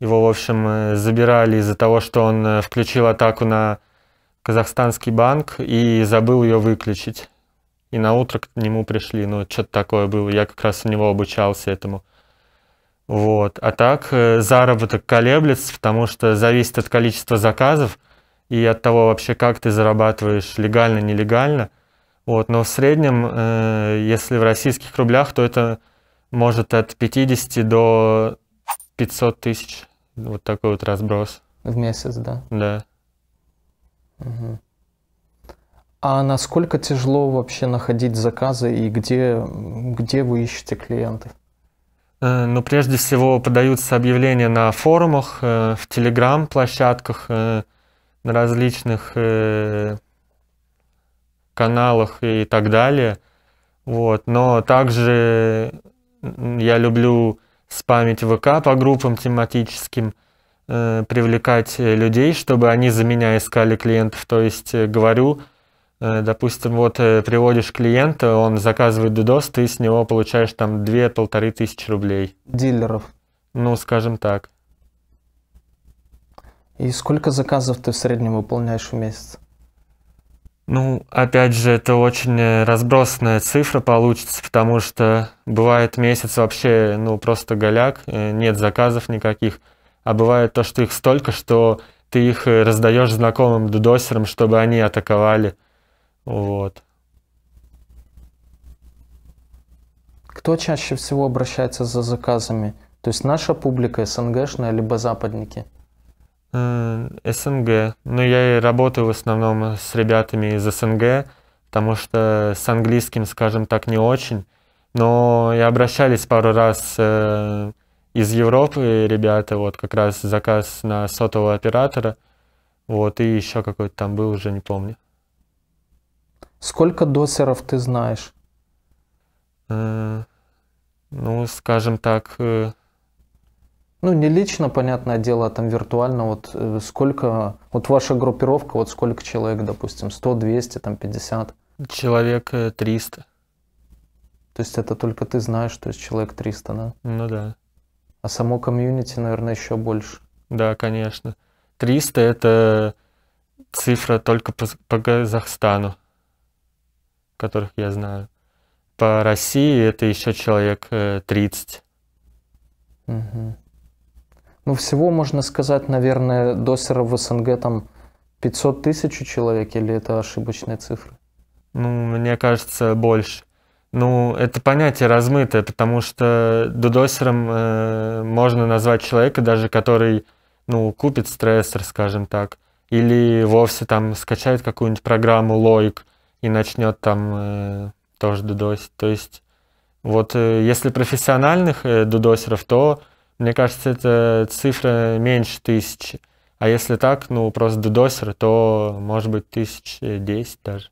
его, в общем, забирали из-за того, что он включил атаку на казахстанский банк и забыл ее выключить. И на утро к нему пришли, ну, что-то такое было. Я как раз у него обучался этому. Вот. А так заработок колеблется, потому что зависит от количества заказов – и от того вообще, как ты зарабатываешь, легально, нелегально. Вот, но в среднем, э, если в российских рублях, то это может от 50 до 500 тысяч. Вот такой вот разброс. В месяц, да? Да. Угу. А насколько тяжело вообще находить заказы и где, где вы ищете клиентов? Э, ну, прежде всего, подаются объявления на форумах, э, в телеграм-площадках, э, на различных э, каналах и так далее. Вот. Но также я люблю спамить ВК по группам тематическим, э, привлекать э, людей, чтобы они за меня искали клиентов. То есть э, говорю, э, допустим, вот э, приводишь клиента, он заказывает дудос, ты с него получаешь там 2-1,5 тысячи рублей. Дилеров. Ну, скажем так. И сколько заказов ты в среднем выполняешь в месяц? Ну, опять же, это очень э, разбросанная цифра получится, потому что бывает месяц вообще, ну, просто голяк, э, нет заказов никаких. А бывает то, что их столько, что ты их э, раздаешь знакомым дудосерам, чтобы они атаковали. Вот. Кто чаще всего обращается за заказами? То есть наша публика, СНГшная, либо западники? Э, СНГ. Но ну, я и работаю в основном э, с ребятами из СНГ, потому что с английским, скажем так, не очень. Но я обращались пару раз э, из Европы ребята, вот как раз заказ на сотового оператора, вот, и еще какой-то там был, уже не помню. Сколько досеров ты знаешь? Э, ну, скажем так, э, ну, не лично, понятное дело, а там виртуально, вот э, сколько, вот ваша группировка, вот сколько человек, допустим, 100, 200, там 50? Человек 300. Э, то есть это только ты знаешь, то есть человек 300, да? Ну да. А само комьюнити, наверное, еще больше. Да, конечно. 300 это цифра только по, по Казахстану, которых я знаю. По России это еще человек 30. Э, угу ну, всего можно сказать, наверное, досеров в СНГ там 500 тысяч человек, или это ошибочные цифры? Ну, мне кажется, больше. Ну, это понятие размытое, потому что дудосером э, можно назвать человека, даже который, ну, купит стрессор, скажем так, или вовсе там скачает какую-нибудь программу лоик и начнет там э, тоже дудосить. То есть вот э, если профессиональных э, дудосеров, то мне кажется, это цифра меньше тысячи. А если так, ну, просто дедосер, то, может быть, тысяч десять даже.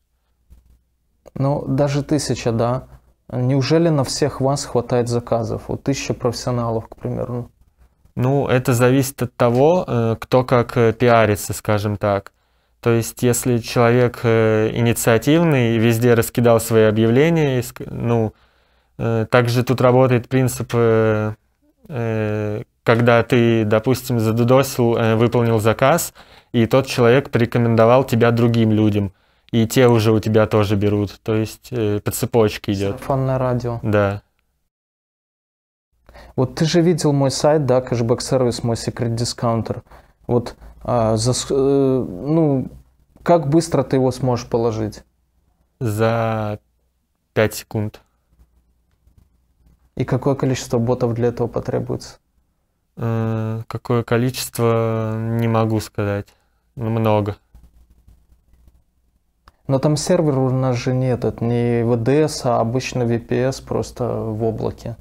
Ну, даже тысяча, да. Неужели на всех вас хватает заказов? Вот тысяча профессионалов, к примеру. Ну, это зависит от того, э, кто как э, пиарится, скажем так. То есть, если человек э, инициативный, и везде раскидал свои объявления, ну, также тут работает принцип Э, когда ты, допустим, задудосил, э, выполнил заказ, и тот человек порекомендовал тебя другим людям, и те уже у тебя тоже берут, то есть э, по цепочке идет. Сарафанное радио. Да. Вот ты же видел мой сайт, да, кэшбэк-сервис, мой секрет дискаунтер. Вот, а, за, э, ну, как быстро ты его сможешь положить? За 5 секунд. И какое количество ботов для этого потребуется? Э, какое количество, не могу сказать. Много. Но там сервер у нас же нет, это не VDS, а обычно VPS просто в облаке.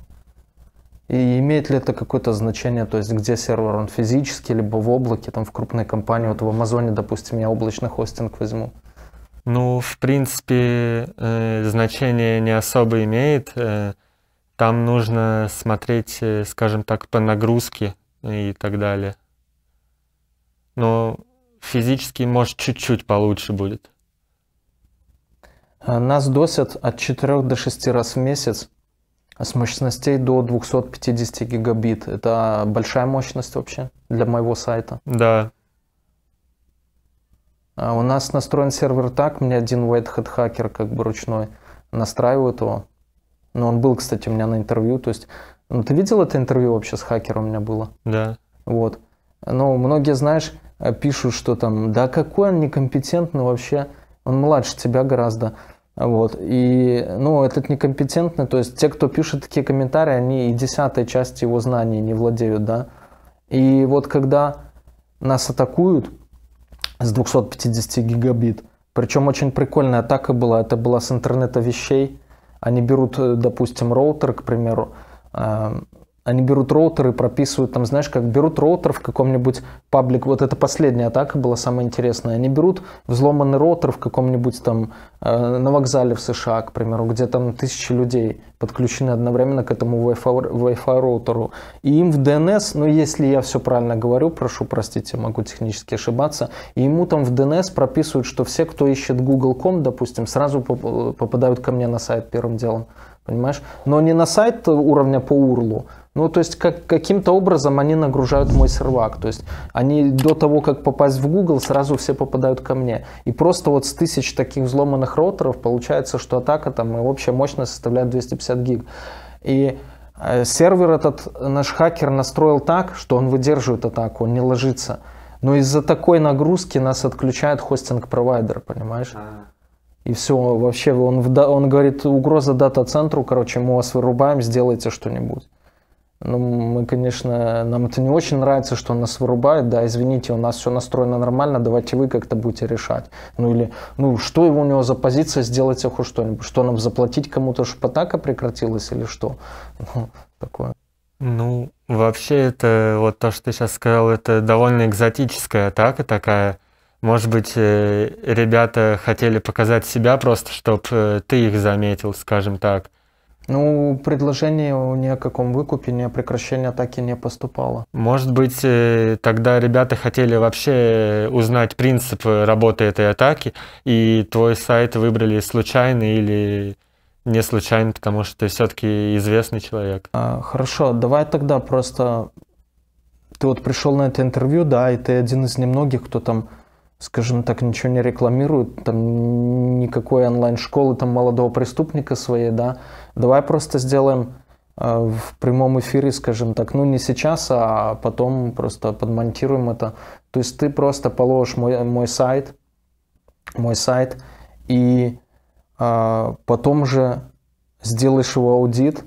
И имеет ли это какое-то значение, то есть где сервер, он физически, либо в облаке, там в крупной компании, вот в Амазоне, допустим, я облачный хостинг возьму? Ну, в принципе, э, значение не особо имеет. Э, там нужно смотреть, э, скажем так, по нагрузке э, и так далее. Но физически, может, чуть-чуть получше будет. А, нас досят от 4 до 6 раз в месяц а с мощностей до 250 гигабит. Это большая мощность вообще для моего сайта? Да. А у нас настроен сервер так, мне один whitehead хакер как бы ручной настраивает его. Но ну, он был, кстати, у меня на интервью. То есть, ну, ты видел это интервью вообще с хакером у меня было? Да. Вот. Но ну, многие, знаешь, пишут, что там, да какой он некомпетентный вообще, он младше тебя гораздо. Вот. И, ну, этот некомпетентный, то есть те, кто пишет такие комментарии, они и десятой части его знаний не владеют, да. И вот когда нас атакуют с 250 гигабит, причем очень прикольная атака была, это была с интернета вещей, они берут, э, допустим, роутер, к примеру, э, они берут роутер и прописывают там, знаешь, как берут роутер в каком-нибудь паблик. Вот это последняя атака была самая интересная. Они берут взломанный роутер в каком-нибудь там э, на вокзале в США, к примеру, где там тысячи людей подключены одновременно к этому Wi-Fi, Wi-Fi роутеру. И им в DNS, ну если я все правильно говорю, прошу простите, могу технически ошибаться, и ему там в DNS прописывают, что все, кто ищет google.com, допустим, сразу попадают ко мне на сайт первым делом. Понимаешь? Но не на сайт уровня по урлу, ну, то есть, как, каким-то образом они нагружают мой сервак. То есть, они до того, как попасть в Google, сразу все попадают ко мне. И просто вот с тысяч таких взломанных роутеров получается, что атака там и общая мощность составляет 250 гиг. И э, сервер этот наш хакер настроил так, что он выдерживает атаку, он не ложится. Но из-за такой нагрузки нас отключает хостинг-провайдер, понимаешь? А. И все, вообще, он, он говорит, угроза дата-центру, короче, мы вас вырубаем, сделайте что-нибудь. Ну, мы, конечно, нам это не очень нравится, что нас вырубают. да, извините, у нас все настроено нормально, давайте вы как-то будете решать. Ну или, ну что его у него за позиция, сделать, хоть что-нибудь, что нам заплатить кому-то, чтобы атака прекратилась или что? Ну, такое. Ну, вообще это, вот то, что ты сейчас сказал, это довольно экзотическая атака такая. Может быть, э, ребята хотели показать себя просто, чтобы э, ты их заметил, скажем так. Ну, предложение ни о каком выкупе, ни о прекращении атаки не поступало. Может быть, э, тогда ребята хотели вообще узнать принцип работы этой атаки, и твой сайт выбрали случайно или не случайно, потому что ты все-таки известный человек. А, хорошо, давай тогда просто... Ты вот пришел на это интервью, да, и ты один из немногих, кто там скажем так, ничего не рекламирует, там никакой онлайн-школы там молодого преступника своей, да, Давай просто сделаем э, в прямом эфире, скажем так, ну не сейчас, а потом просто подмонтируем это. То есть ты просто положишь мой, мой сайт, мой сайт, и э, потом же сделаешь его аудит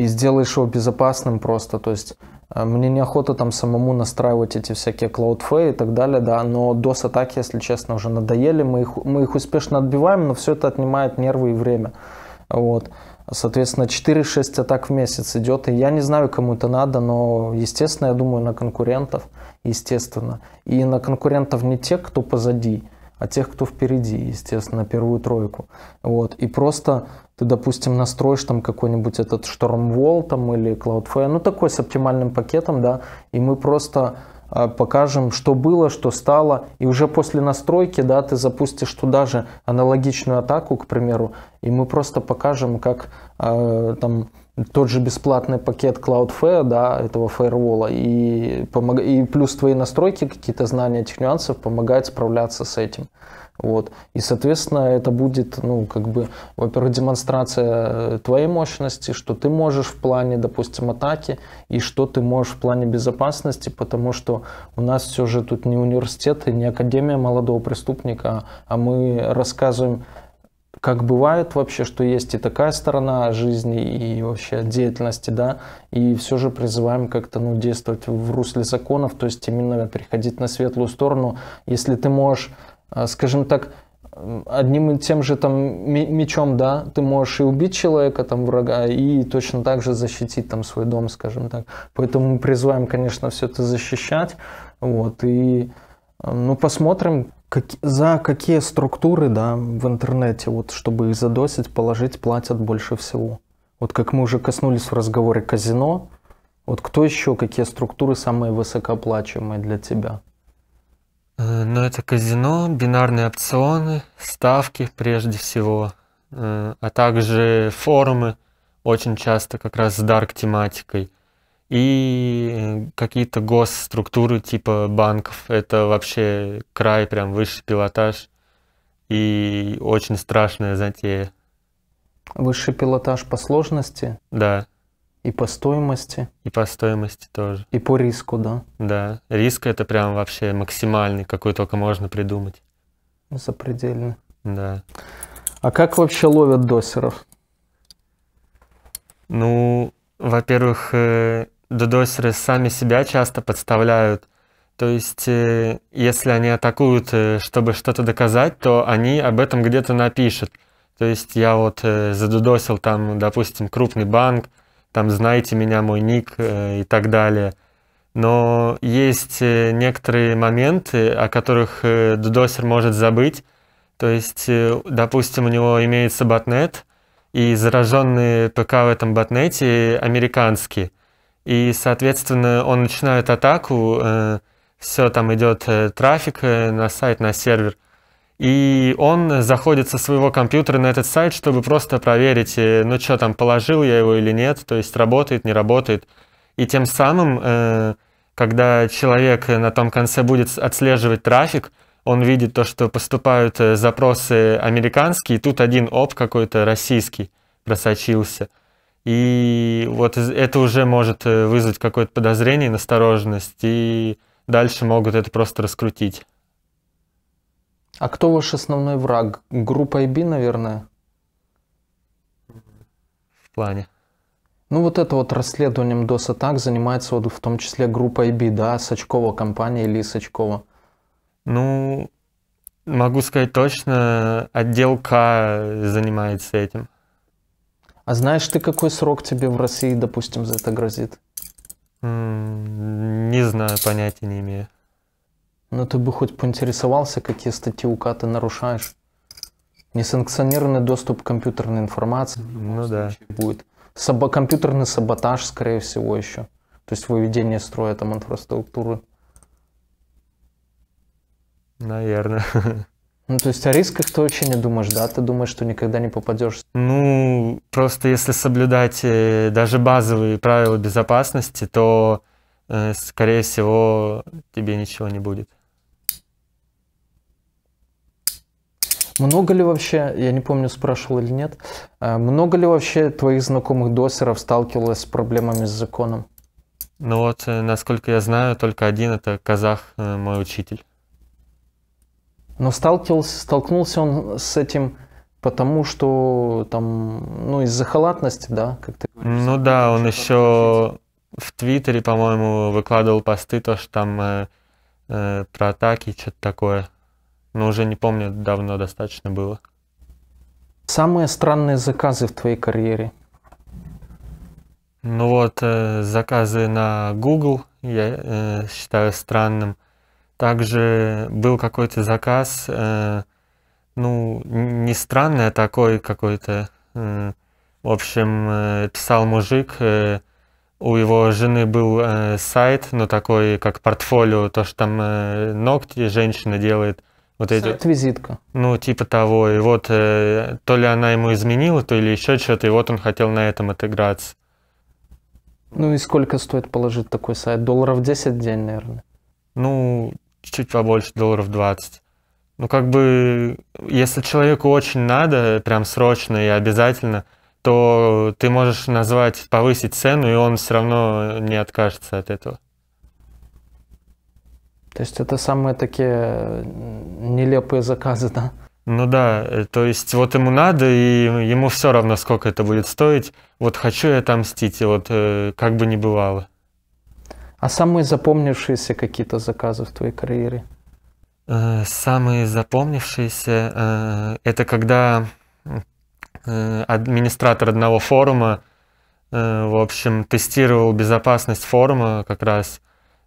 и сделаешь его безопасным просто. То есть э, мне неохота там самому настраивать эти всякие Cloudflare и так далее, да, но DOS-атаки, если честно, уже надоели, мы их, мы их успешно отбиваем, но все это отнимает нервы и время. Вот. Соответственно, 4-6 атак в месяц идет. И я не знаю, кому это надо, но, естественно, я думаю на конкурентов. Естественно. И на конкурентов не тех, кто позади, а тех, кто впереди, естественно, первую тройку. Вот. И просто ты, допустим, настроишь там какой-нибудь этот Штормвол там или Cloudflare, ну такой с оптимальным пакетом, да, и мы просто а, покажем, что было, что стало. И уже после настройки, да, ты запустишь туда же аналогичную атаку, к примеру, и мы просто покажем, как э, там тот же бесплатный пакет Cloudflare, да, этого фаервола, и, помог... и плюс твои настройки, какие-то знания этих нюансов помогают справляться с этим. Вот. И, соответственно, это будет, ну, как бы, во-первых, демонстрация э, твоей мощности, что ты можешь в плане, допустим, атаки, и что ты можешь в плане безопасности, потому что у нас все же тут не университет и не академия молодого преступника, а мы рассказываем, как бывает вообще, что есть и такая сторона жизни и вообще деятельности, да, и все же призываем как-то, ну, действовать в русле законов, то есть именно переходить на светлую сторону. Если ты можешь а, скажем так, одним и тем же там мечом, да, ты можешь и убить человека, там, врага, и точно так же защитить там свой дом, скажем так. Поэтому мы призываем, конечно, все это защищать, вот, и, ну, посмотрим, как, за какие структуры, да, в интернете, вот, чтобы их задосить, положить, платят больше всего. Вот как мы уже коснулись в разговоре казино, вот кто еще, какие структуры самые высокооплачиваемые для тебя? Э, но это казино, бинарные опционы, ставки прежде всего, э, а также форумы, очень часто как раз с дарк-тематикой, и э, какие-то госструктуры типа банков. Это вообще край, прям высший пилотаж и очень страшная затея. Высший пилотаж по сложности? Да. И по стоимости. И по стоимости тоже. И по риску, да? Да. Риск это прям вообще максимальный, какой только можно придумать. Запредельный. Да. А как вообще ловят досеров? Ну, во-первых, э, досеры сами себя часто подставляют. То есть, э, если они атакуют, э, чтобы что-то доказать, то они об этом где-то напишут. То есть, я вот задудосил там, допустим, крупный банк, там знаете меня, мой ник э, и так далее. Но есть э, некоторые моменты, о которых э, дудосер может забыть. То есть, допустим, у него имеется ботнет, и зараженные ПК в этом ботнете американские. И, соответственно, он начинает атаку, все там идет трафик на сайт, на сервер, и он заходит со своего компьютера на этот сайт, чтобы просто проверить, э, ну что там, положил я его или нет, то есть работает, не работает. И тем самым, э, когда человек на том конце будет отслеживать трафик, он видит то, что поступают э, запросы американские, и тут один оп какой-то российский просочился. И вот это уже может вызвать какое-то подозрение, настороженность, и дальше могут это просто раскрутить. А кто ваш основной враг? Группа IB, наверное? В плане? Ну вот это вот расследованием DOS атак занимается вот в том числе группа IB, да, Сачкова компания или Сачкова? Ну, могу сказать точно, отдел К занимается этим. А знаешь ты, какой срок тебе в России, допустим, за это грозит? Не знаю, понятия не имею. Но ну, ты бы хоть поинтересовался, какие статьи УК ты нарушаешь. Несанкционированный доступ к компьютерной информации ну, да. будет. Саба компьютерный саботаж, скорее всего, еще. То есть выведение строя там инфраструктуры. Наверное. [LAUGHS] Ну, то есть о рисках ты вообще не думаешь, да? Ты думаешь, что никогда не попадешь? Ну, просто если соблюдать э, даже базовые правила безопасности, то, э, скорее всего, тебе ничего не будет. Много ли вообще, я не помню, спрашивал или нет, э, много ли вообще твоих знакомых досеров сталкивалось с проблемами с законом? Ну вот, э, насколько я знаю, только один это казах, э, мой учитель. Но сталкивался, столкнулся он с этим потому, что там, ну, из-за халатности, да, как ты говоришь? Ну да, он еще в Твиттере, по-моему, выкладывал посты, то, что там э, э, про атаки, что-то такое но уже не помню, давно достаточно было. Самые странные заказы в твоей карьере? Ну вот, э, заказы на Google я э, считаю странным. Также был какой-то заказ, э, ну, не странный, а такой какой-то. Э, в общем, э, писал мужик, э, у его жены был э, сайт, ну, такой, как портфолио, то, что там э, ногти женщина делает – вот эти, это визитка. Ну, типа того. И вот э, то ли она ему изменила, то ли еще что-то, и вот он хотел на этом отыграться. Ну и сколько стоит положить такой сайт? Долларов 10 в день, наверное. Ну, чуть побольше, долларов 20. Ну, как бы, если человеку очень надо, прям срочно и обязательно, то ты можешь назвать, повысить цену, и он все равно не откажется от этого. То есть это самые такие нелепые заказы, да? Ну да, э, то есть вот ему надо, и ему все равно, сколько это будет стоить. Вот хочу я отомстить, и вот э, как бы ни бывало. А самые запомнившиеся какие-то заказы в твоей карьере? Э, самые запомнившиеся – это когда администратор одного форума, в общем, тестировал безопасность форума как раз –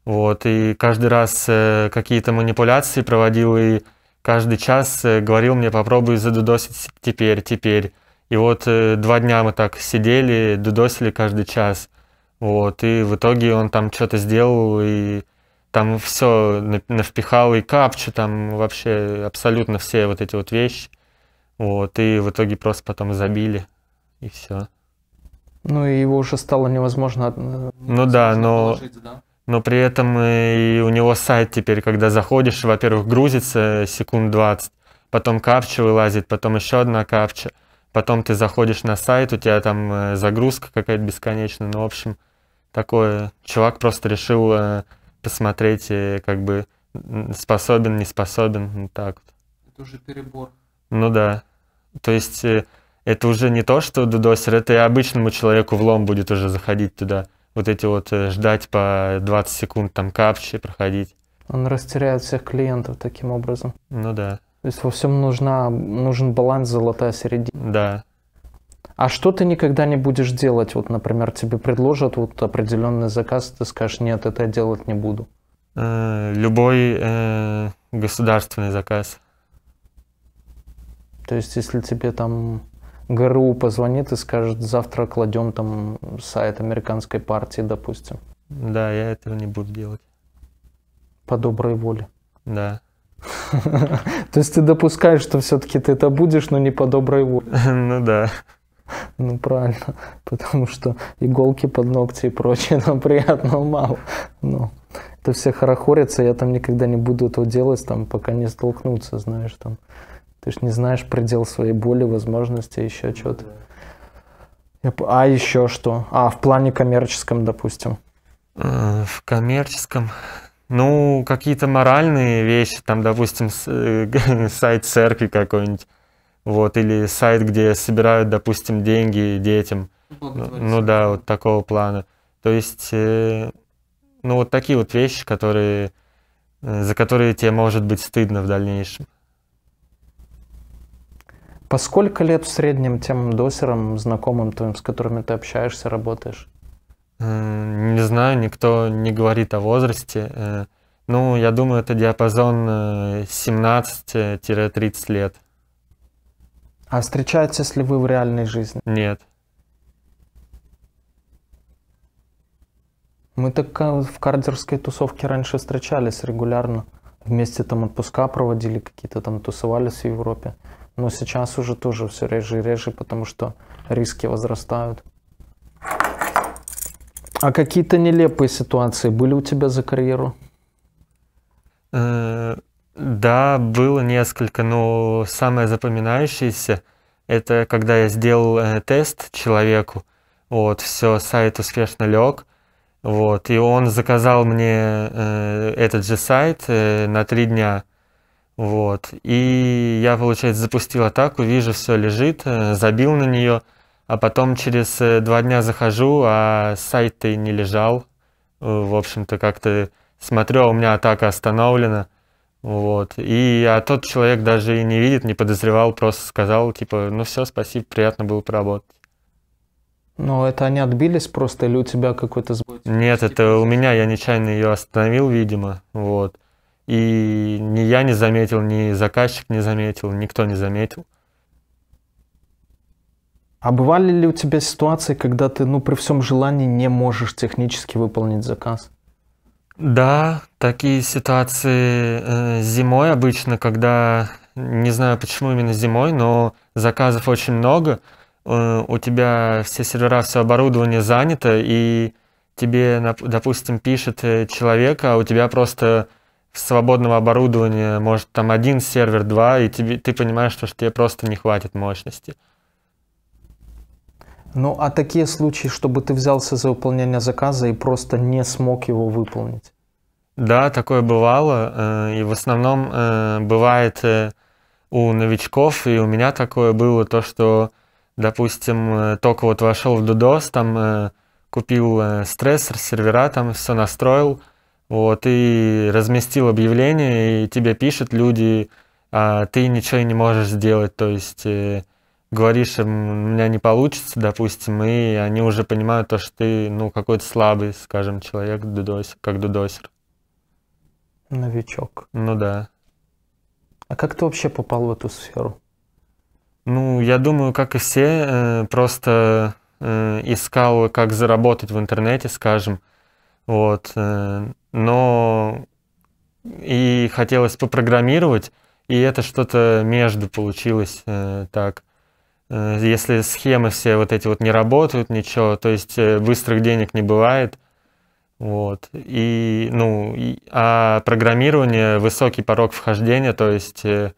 вот, и каждый раз э, какие-то манипуляции проводил, и каждый час э, говорил мне, попробуй задудосить теперь, теперь. И вот э, два дня мы так сидели, дудосили каждый час. Вот, и в итоге он там что-то сделал, и там все навпихал, и капчу, там вообще абсолютно все вот эти вот вещи. Вот, и в итоге просто потом забили, и все. Ну и его уже стало невозможно. Ну да, но. Да? но при этом э, и у него сайт теперь, когда заходишь, во-первых, грузится секунд 20, потом капча вылазит, потом еще одна капча, потом ты заходишь на сайт, у тебя там э, загрузка какая-то бесконечная, ну, в общем, такое. Чувак просто решил э, посмотреть, как бы, способен, не способен, вот так вот. Это уже перебор. Ну да. То есть это уже не то, что дудосер, это и обычному человеку в лом будет уже заходить туда вот эти вот э, ждать по 20 секунд там капчи проходить. Он растеряет всех клиентов таким образом. Ну да. То есть во всем нужна, нужен баланс золотая середина. Да. А что ты никогда не будешь делать? Вот, например, тебе предложат вот определенный заказ, ты скажешь, нет, это я делать не буду. Э, любой э, государственный заказ. То есть, если тебе там ГРУ позвонит и скажет, завтра кладем там сайт американской партии, допустим. Да, я этого не буду делать. По доброй воле. Да. [LAUGHS] То есть ты допускаешь, что все-таки ты это будешь, но не по доброй воле. [LAUGHS] Ну да. Ну правильно, потому что иголки под ногти и прочее нам приятного мало. Но ну, это все хорохорятся, я там никогда не буду этого делать, там, пока не столкнуться, знаешь, там то есть не знаешь предел своей боли, возможности, еще что-то. А еще что? А, в плане коммерческом, допустим. Э, в коммерческом. Ну, какие-то моральные вещи, там, допустим, э, [LAUGHS] сайт церкви какой-нибудь, вот, или сайт, где собирают, допустим, деньги детям. Ну, ну да, вот такого плана. То есть, э, ну, вот такие вот вещи, которые, за которые тебе может быть стыдно в дальнейшем. По сколько лет в среднем тем досерам, знакомым твоим, с которыми ты общаешься, работаешь? Э, не знаю, никто не говорит о возрасте. Э, ну, я думаю, это диапазон 17-30 э, лет. А встречаетесь ли вы в реальной жизни? Нет. Мы так в кардерской тусовке раньше встречались регулярно. Вместе там отпуска проводили какие-то, там тусовались в Европе. Но сейчас уже тоже все реже и реже, потому что риски возрастают. А какие-то нелепые ситуации были у тебя за карьеру? Э, да, было несколько, но самое запоминающееся это когда я сделал э, тест человеку, вот, все, сайт успешно лег, вот, и он заказал мне э, этот же сайт на три дня, вот. И я, получается, запустил атаку, вижу, все лежит, э, забил на нее, а потом через э, два дня захожу, а сайт-то не лежал. Э, в общем-то, как-то смотрю, а у меня атака остановлена. Вот. И а тот человек даже и не видит, не подозревал, просто сказал, типа, ну все, спасибо, приятно было поработать. Но это они отбились просто или у тебя какой-то сбой? Нет, это у меня, я нечаянно ее остановил, видимо. Вот. И ни я не заметил, ни заказчик не заметил, никто не заметил. А бывали ли у тебя ситуации, когда ты, ну, при всем желании не можешь технически выполнить заказ? Да, такие ситуации э, зимой обычно, когда, не знаю почему именно зимой, но заказов очень много, э, у тебя все сервера, все оборудование занято, и тебе, допустим, пишет э, человек, а у тебя просто свободного оборудования, может там один сервер, два, и тебе, ты понимаешь, что что тебе просто не хватит мощности. Ну, а такие случаи, чтобы ты взялся за выполнение заказа и просто не смог его выполнить? Да, такое бывало, э, и в основном э, бывает э, у новичков, и у меня такое было, то, что, допустим, только вот вошел в DDoS, там купил стрессор, сервера, там все настроил – вот, и разместил объявление, и тебе пишут люди, а ты ничего не можешь сделать, то есть э, говоришь им, у меня не получится, допустим, и они уже понимают то, что ты, ну, какой-то слабый, скажем, человек, дудосер, как дудосер. Новичок. Ну да. А как ты вообще попал в эту сферу? Ну, я думаю, как и все, э, просто э, искал, как заработать в интернете, скажем. Вот. Э, но и хотелось попрограммировать, и это что-то между получилось э, так. Э, если схемы все вот эти вот не работают, ничего, то есть э, быстрых денег не бывает, вот. И, ну, и, а программирование, высокий порог вхождения, то есть э,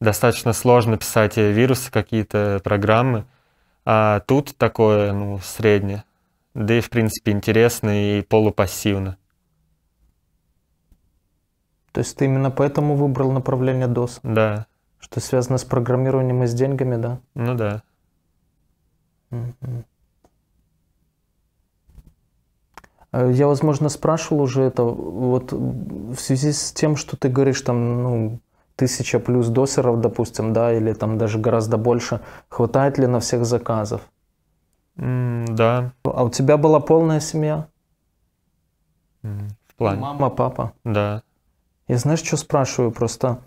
достаточно сложно писать вирусы, какие-то программы, а тут такое, ну, среднее. Да и, в принципе, интересно и полупассивно. То есть ты именно поэтому выбрал направление DOS? Да. Что связано с программированием и с деньгами, да? Ну да. Я, возможно, спрашивал уже это вот в связи с тем, что ты говоришь там, ну, тысяча плюс досеров, допустим, да, или там даже гораздо больше, хватает ли на всех заказов? Mm, да. А у тебя была полная семья? Mm, в плане. Мама, папа? Да. Я знаешь, что спрашиваю просто?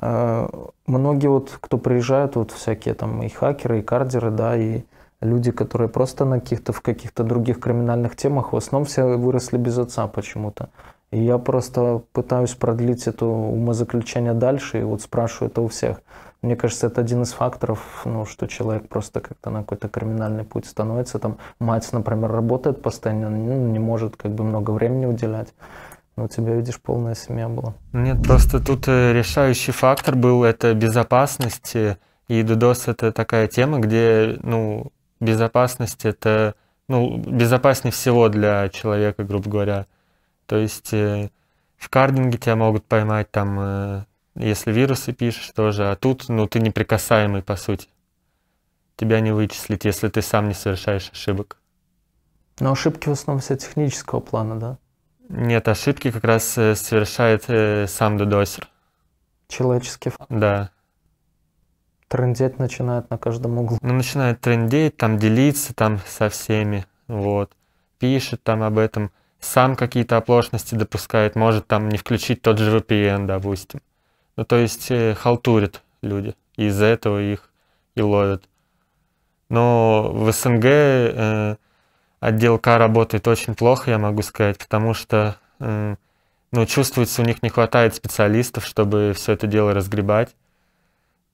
Э, многие вот, кто приезжают, вот всякие там и хакеры, и кардеры, да, и люди, которые просто на каких-то, в каких-то других криминальных темах, в основном все выросли без отца почему-то. И я просто пытаюсь продлить это умозаключение дальше и вот спрашиваю это у всех. Мне кажется, это один из факторов, ну, что человек просто как-то на какой-то криминальный путь становится. Там мать, например, работает постоянно, ну, не может как бы много времени уделять у тебя, видишь, полная семья была. Нет, просто тут э, решающий фактор был это безопасность. Э, и DDoS это такая тема, где ну, безопасность это ну, безопаснее всего для человека, грубо говоря. То есть э, в кардинге тебя могут поймать там, если вирусы пишешь тоже, а тут ну, ты неприкасаемый, по сути. Тебя не вычислить, если ты сам не совершаешь ошибок. Но ошибки в основном все технического плана, да? Нет, ошибки как раз э, совершает э, сам дедосер. Человеческий фактор. Да. Трендеть начинает на каждом углу. Ну, начинает трендеть, там делиться там со всеми, вот. Пишет там об этом, сам какие-то оплошности допускает, может там не включить тот же VPN, допустим. Ну, то есть э, халтурят люди, и из-за этого их и ловят. Но в СНГ э, Отделка работает очень плохо, я могу сказать, потому что ну, чувствуется, у них не хватает специалистов, чтобы все это дело разгребать.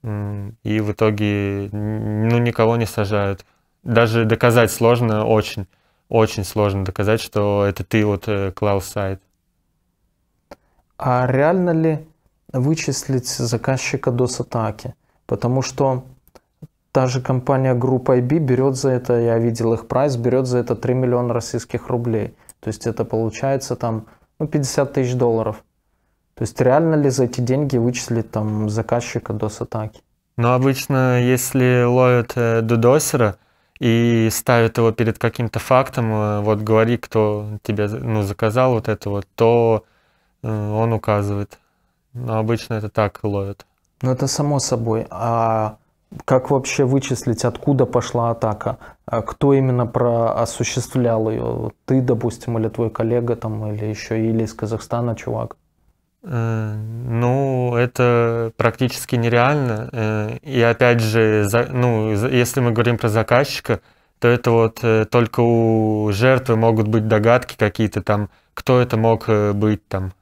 И в итоге ну, никого не сажают. Даже доказать сложно, очень, очень сложно доказать, что это ты вот э, клал сайт. А реально ли вычислить заказчика до атаки? Потому что Та же компания Group IB берет за это, я видел их прайс, берет за это 3 миллиона российских рублей. То есть это получается там ну, 50 тысяч долларов. То есть реально ли за эти деньги вычислить там заказчика DOS-атаки? Но ну, обычно, если ловят э, дудосера и ставят его перед каким-то фактом, э, вот говори, кто тебе ну, заказал вот это вот, то э, он указывает. Но обычно это так ловят. Ну это само собой. А как вообще вычислить, откуда пошла атака? А кто именно про осуществлял ее? Ты, допустим, или твой коллега, там, или еще или из Казахстана чувак? Э, ну, это практически нереально. Э, и опять же, ну, если мы говорим про заказчика, то это вот э, только у жертвы могут быть догадки какие-то там, кто это мог быть там,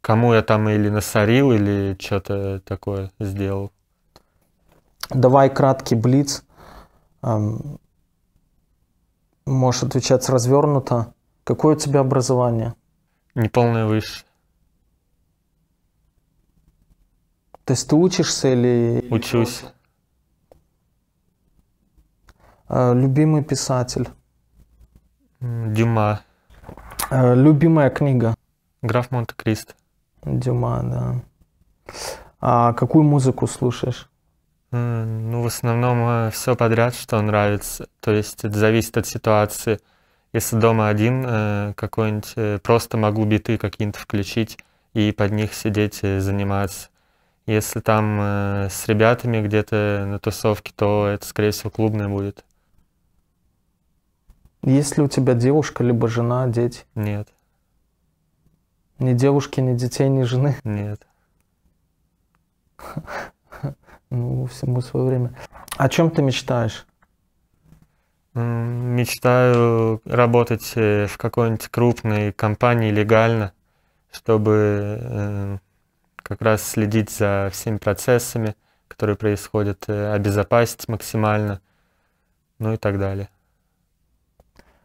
кому я там или насорил, или что-то такое сделал. Давай краткий блиц. Эм, можешь отвечать развернуто. Какое у тебя образование? Неполное высшее. То есть ты учишься или... Учусь. Э, любимый писатель? Дюма. Э, любимая книга? Граф Монте-Кристо. Дюма, да. А какую музыку слушаешь? Ну, в основном э, все подряд, что нравится. То есть это зависит от ситуации. Если дома один, э, какой-нибудь э, просто могу биты какие-то включить и под них сидеть и заниматься. Если там с ребятами где-то на тусовке, то это, скорее всего, клубное будет. Есть ли у тебя девушка, либо жена, дети? Нет. Ни девушки, ни детей, ни жены? Нет. [LAUGHS] Ну, всему свое время. О чем ты мечтаешь? Мечтаю работать э, в какой-нибудь крупной компании легально, чтобы э, как раз следить за всеми процессами, которые происходят, э, обезопасить максимально, ну и так далее.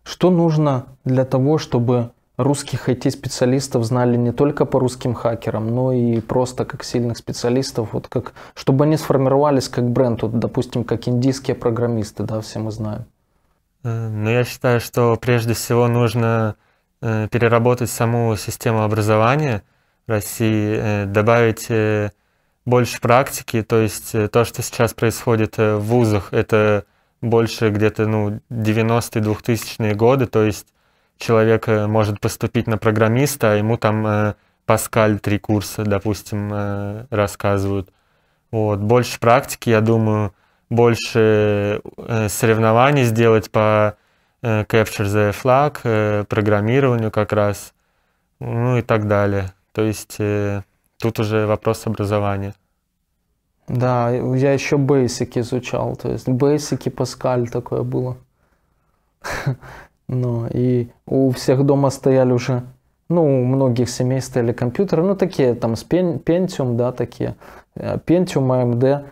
Что нужно для того, чтобы русских IT-специалистов знали не только по русским хакерам, но и просто как сильных специалистов, вот как, чтобы они сформировались как бренд, вот, допустим, как индийские программисты, да, все мы знаем. Э, но ну, я считаю, что прежде всего нужно э, переработать саму систему образования в России, э, добавить больше практики, то есть то, что сейчас происходит в вузах, это больше где-то ну, 90-е, 2000-е годы, то есть человек э, может поступить на программиста, а ему там э, Паскаль три курса, допустим, э, рассказывают. Вот. Больше практики, я думаю, больше соревнований сделать по Capture the Flag, программированию как раз, ну и так далее. То есть тут уже вопрос образования. Да, я еще бейсики изучал, то есть и Паскаль такое было. [LAUGHS] Но ну, и у всех дома стояли уже, ну, у многих семей стояли компьютеры, ну, такие там с пен, Pentium, да, такие, э, Pentium, AMD,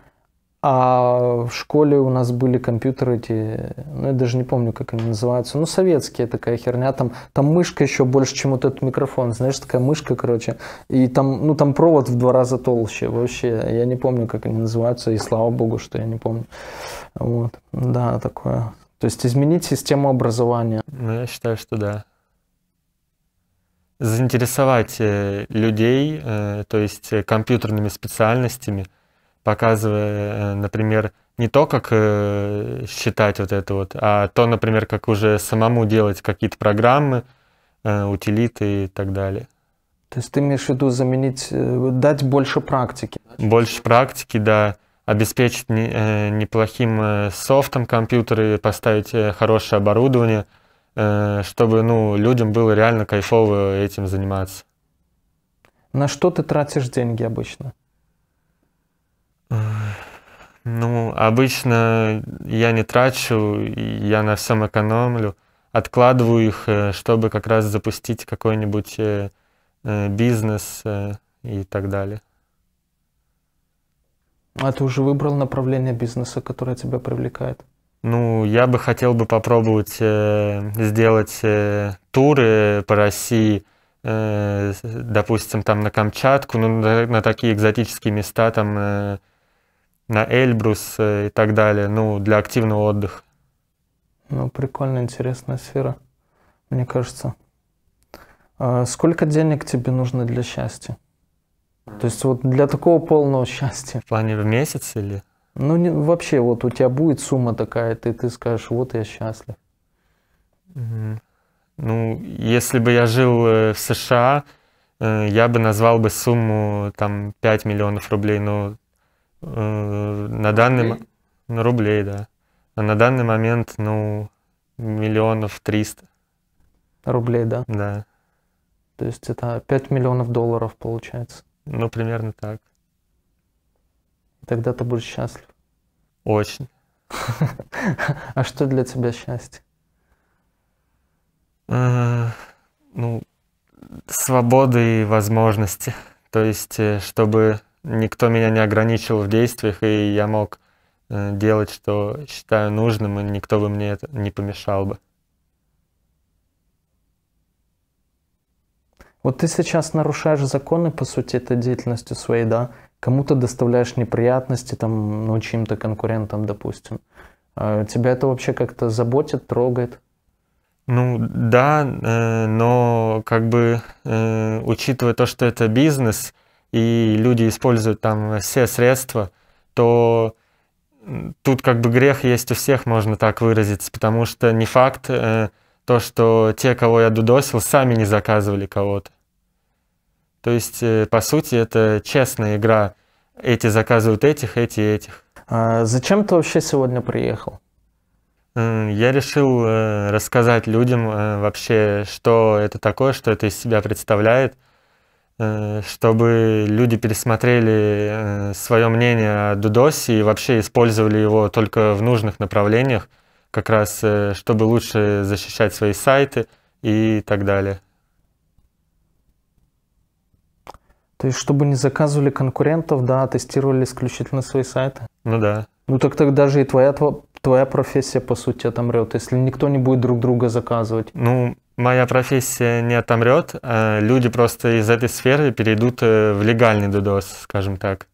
а в школе у нас были компьютеры эти, ну, я даже не помню, как они называются, ну, советские такая херня, там, там мышка еще больше, чем вот этот микрофон, знаешь, такая мышка, короче, и там, ну, там провод в два раза толще, вообще, я не помню, как они называются, и слава богу, что я не помню, вот, да, такое то есть изменить систему образования? Ну, я считаю, что да. Заинтересовать э, людей, э, то есть э, компьютерными специальностями, показывая, например, не то, как считать вот это вот, а то, например, как уже самому делать какие-то программы, утилиты и так далее. То есть ты имеешь в виду заменить, дать больше практики? Больше практики, да обеспечить э, неплохим э, софтом компьютеры, поставить э, хорошее оборудование, чтобы ну, людям было реально кайфово этим заниматься. На что ты тратишь деньги обычно? Ну, обычно я не трачу, я на всем экономлю, откладываю их, чтобы как раз запустить какой-нибудь бизнес и так далее. А ты уже выбрал направление бизнеса, которое тебя привлекает? Ну, я бы хотел бы попробовать э, сделать э, туры по России, э, допустим, там на Камчатку, ну, на, на такие экзотические места, там э, на Эльбрус э, и так далее, ну, для активного отдыха. Ну, прикольная интересная сфера, мне кажется. А сколько денег тебе нужно для счастья? То есть вот для такого полного [LAUGHS] счастья. В плане в месяц или? Ну, не, вообще, вот у тебя будет сумма такая, ты, ты скажешь, вот я счастлив. Ну, если бы я жил э, в США, э, я бы назвал бы сумму там 5 миллионов рублей, но э, на данный рублей? Ну, рублей, да. А на данный момент, ну, миллионов триста. Рублей, да? Да. То есть это 5 миллионов долларов получается. Ну, примерно так. Тогда ты будешь счастлив. Очень. [LAUGHS] А что для тебя счастье? Ну, свободы и возможности. То есть, э, чтобы никто меня не ограничивал в действиях, и я мог э, делать, что считаю нужным, и никто бы мне это не помешал бы. Вот ты сейчас нарушаешь законы, по сути, этой деятельностью своей, да? Кому-то доставляешь неприятности, там, ну, чьим-то конкурентам, допустим. А тебя это вообще как-то заботит, трогает? Ну да, э, но как бы э, учитывая то, что это бизнес, и люди используют там все средства, то тут как бы грех есть у всех, можно так выразиться, потому что не факт, э, то, что те, кого я дудосил, сами не заказывали кого-то. То есть, э, по сути, это честная игра. Эти заказывают этих, эти этих. А зачем ты вообще сегодня приехал? Я решил э, рассказать людям э, вообще, что это такое, что это из себя представляет, чтобы люди пересмотрели свое мнение о Дудосе и вообще использовали его только в нужных направлениях, как раз, э, чтобы лучше защищать свои сайты и так далее. То есть, чтобы не заказывали конкурентов, да, а тестировали исключительно свои сайты? Ну да. Ну так тогда же и твоя, твоя профессия, по сути, отомрет, если никто не будет друг друга заказывать. Ну, моя профессия не отомрет, а люди просто из этой сферы перейдут э, в легальный DDoS, скажем так.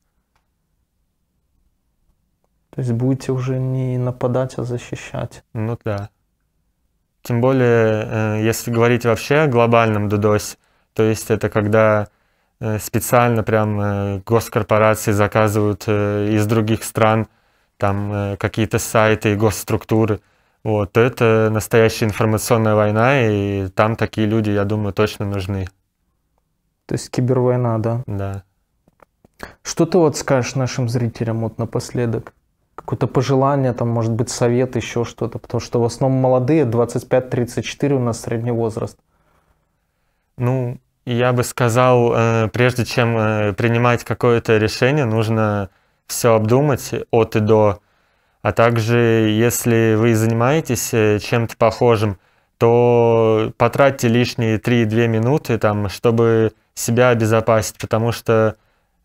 То есть будете уже не нападать, а защищать. Ну да. Тем более, э, если говорить вообще о глобальном DDoS, то есть это когда э, специально прям э, госкорпорации заказывают из других стран там какие-то сайты и госструктуры, вот, то это настоящая информационная война, и там такие люди, я думаю, точно нужны. То есть кибервойна, да? Да. Что ты вот скажешь нашим зрителям вот напоследок? какое-то пожелание, там, может быть, совет, еще что-то? Потому что в основном молодые, 25-34 у нас средний возраст. Ну, я бы сказал, э, прежде чем э, принимать какое-то решение, нужно все обдумать от и до. А также, если вы занимаетесь э, чем-то похожим, то потратьте лишние 3-2 минуты, там, чтобы себя обезопасить, потому что,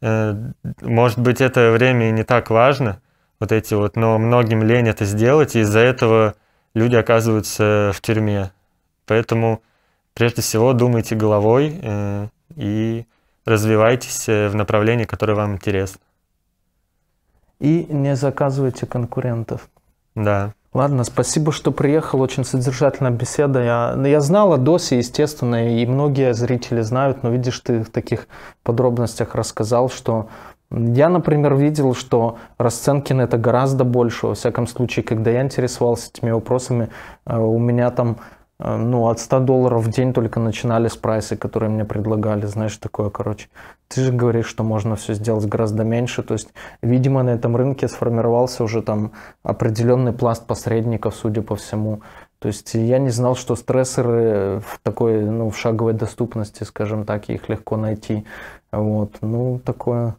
может быть, это время не так важно – вот эти вот, но многим лень это сделать, и из-за этого люди оказываются в тюрьме. Поэтому прежде всего думайте головой э, и развивайтесь э, в направлении, которое вам интересно. И не заказывайте конкурентов. Да. Ладно, спасибо, что приехал. Очень содержательная беседа. Я, ну, я знал о ДОСе, естественно, и многие зрители знают, но видишь, ты в таких подробностях рассказал, что я, например, видел, что расценки на это гораздо больше. Во всяком случае, когда я интересовался этими вопросами, э, у меня там э, ну, от 100 долларов в день только начинали с прайса, которые мне предлагали, знаешь, такое, короче. Ты же говоришь, что можно все сделать гораздо меньше, то есть, видимо, на этом рынке сформировался уже там определенный пласт посредников, судя по всему. То есть я не знал, что стрессоры в такой, ну, в шаговой доступности, скажем так, их легко найти. Вот, ну, такое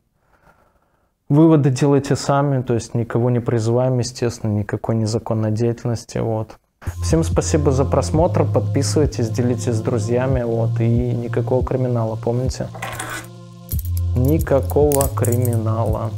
Выводы делайте сами, то есть никого не призываем, естественно, никакой незаконной деятельности. Вот. Всем спасибо за просмотр, подписывайтесь, делитесь с друзьями, вот, и никакого криминала, помните? Никакого криминала.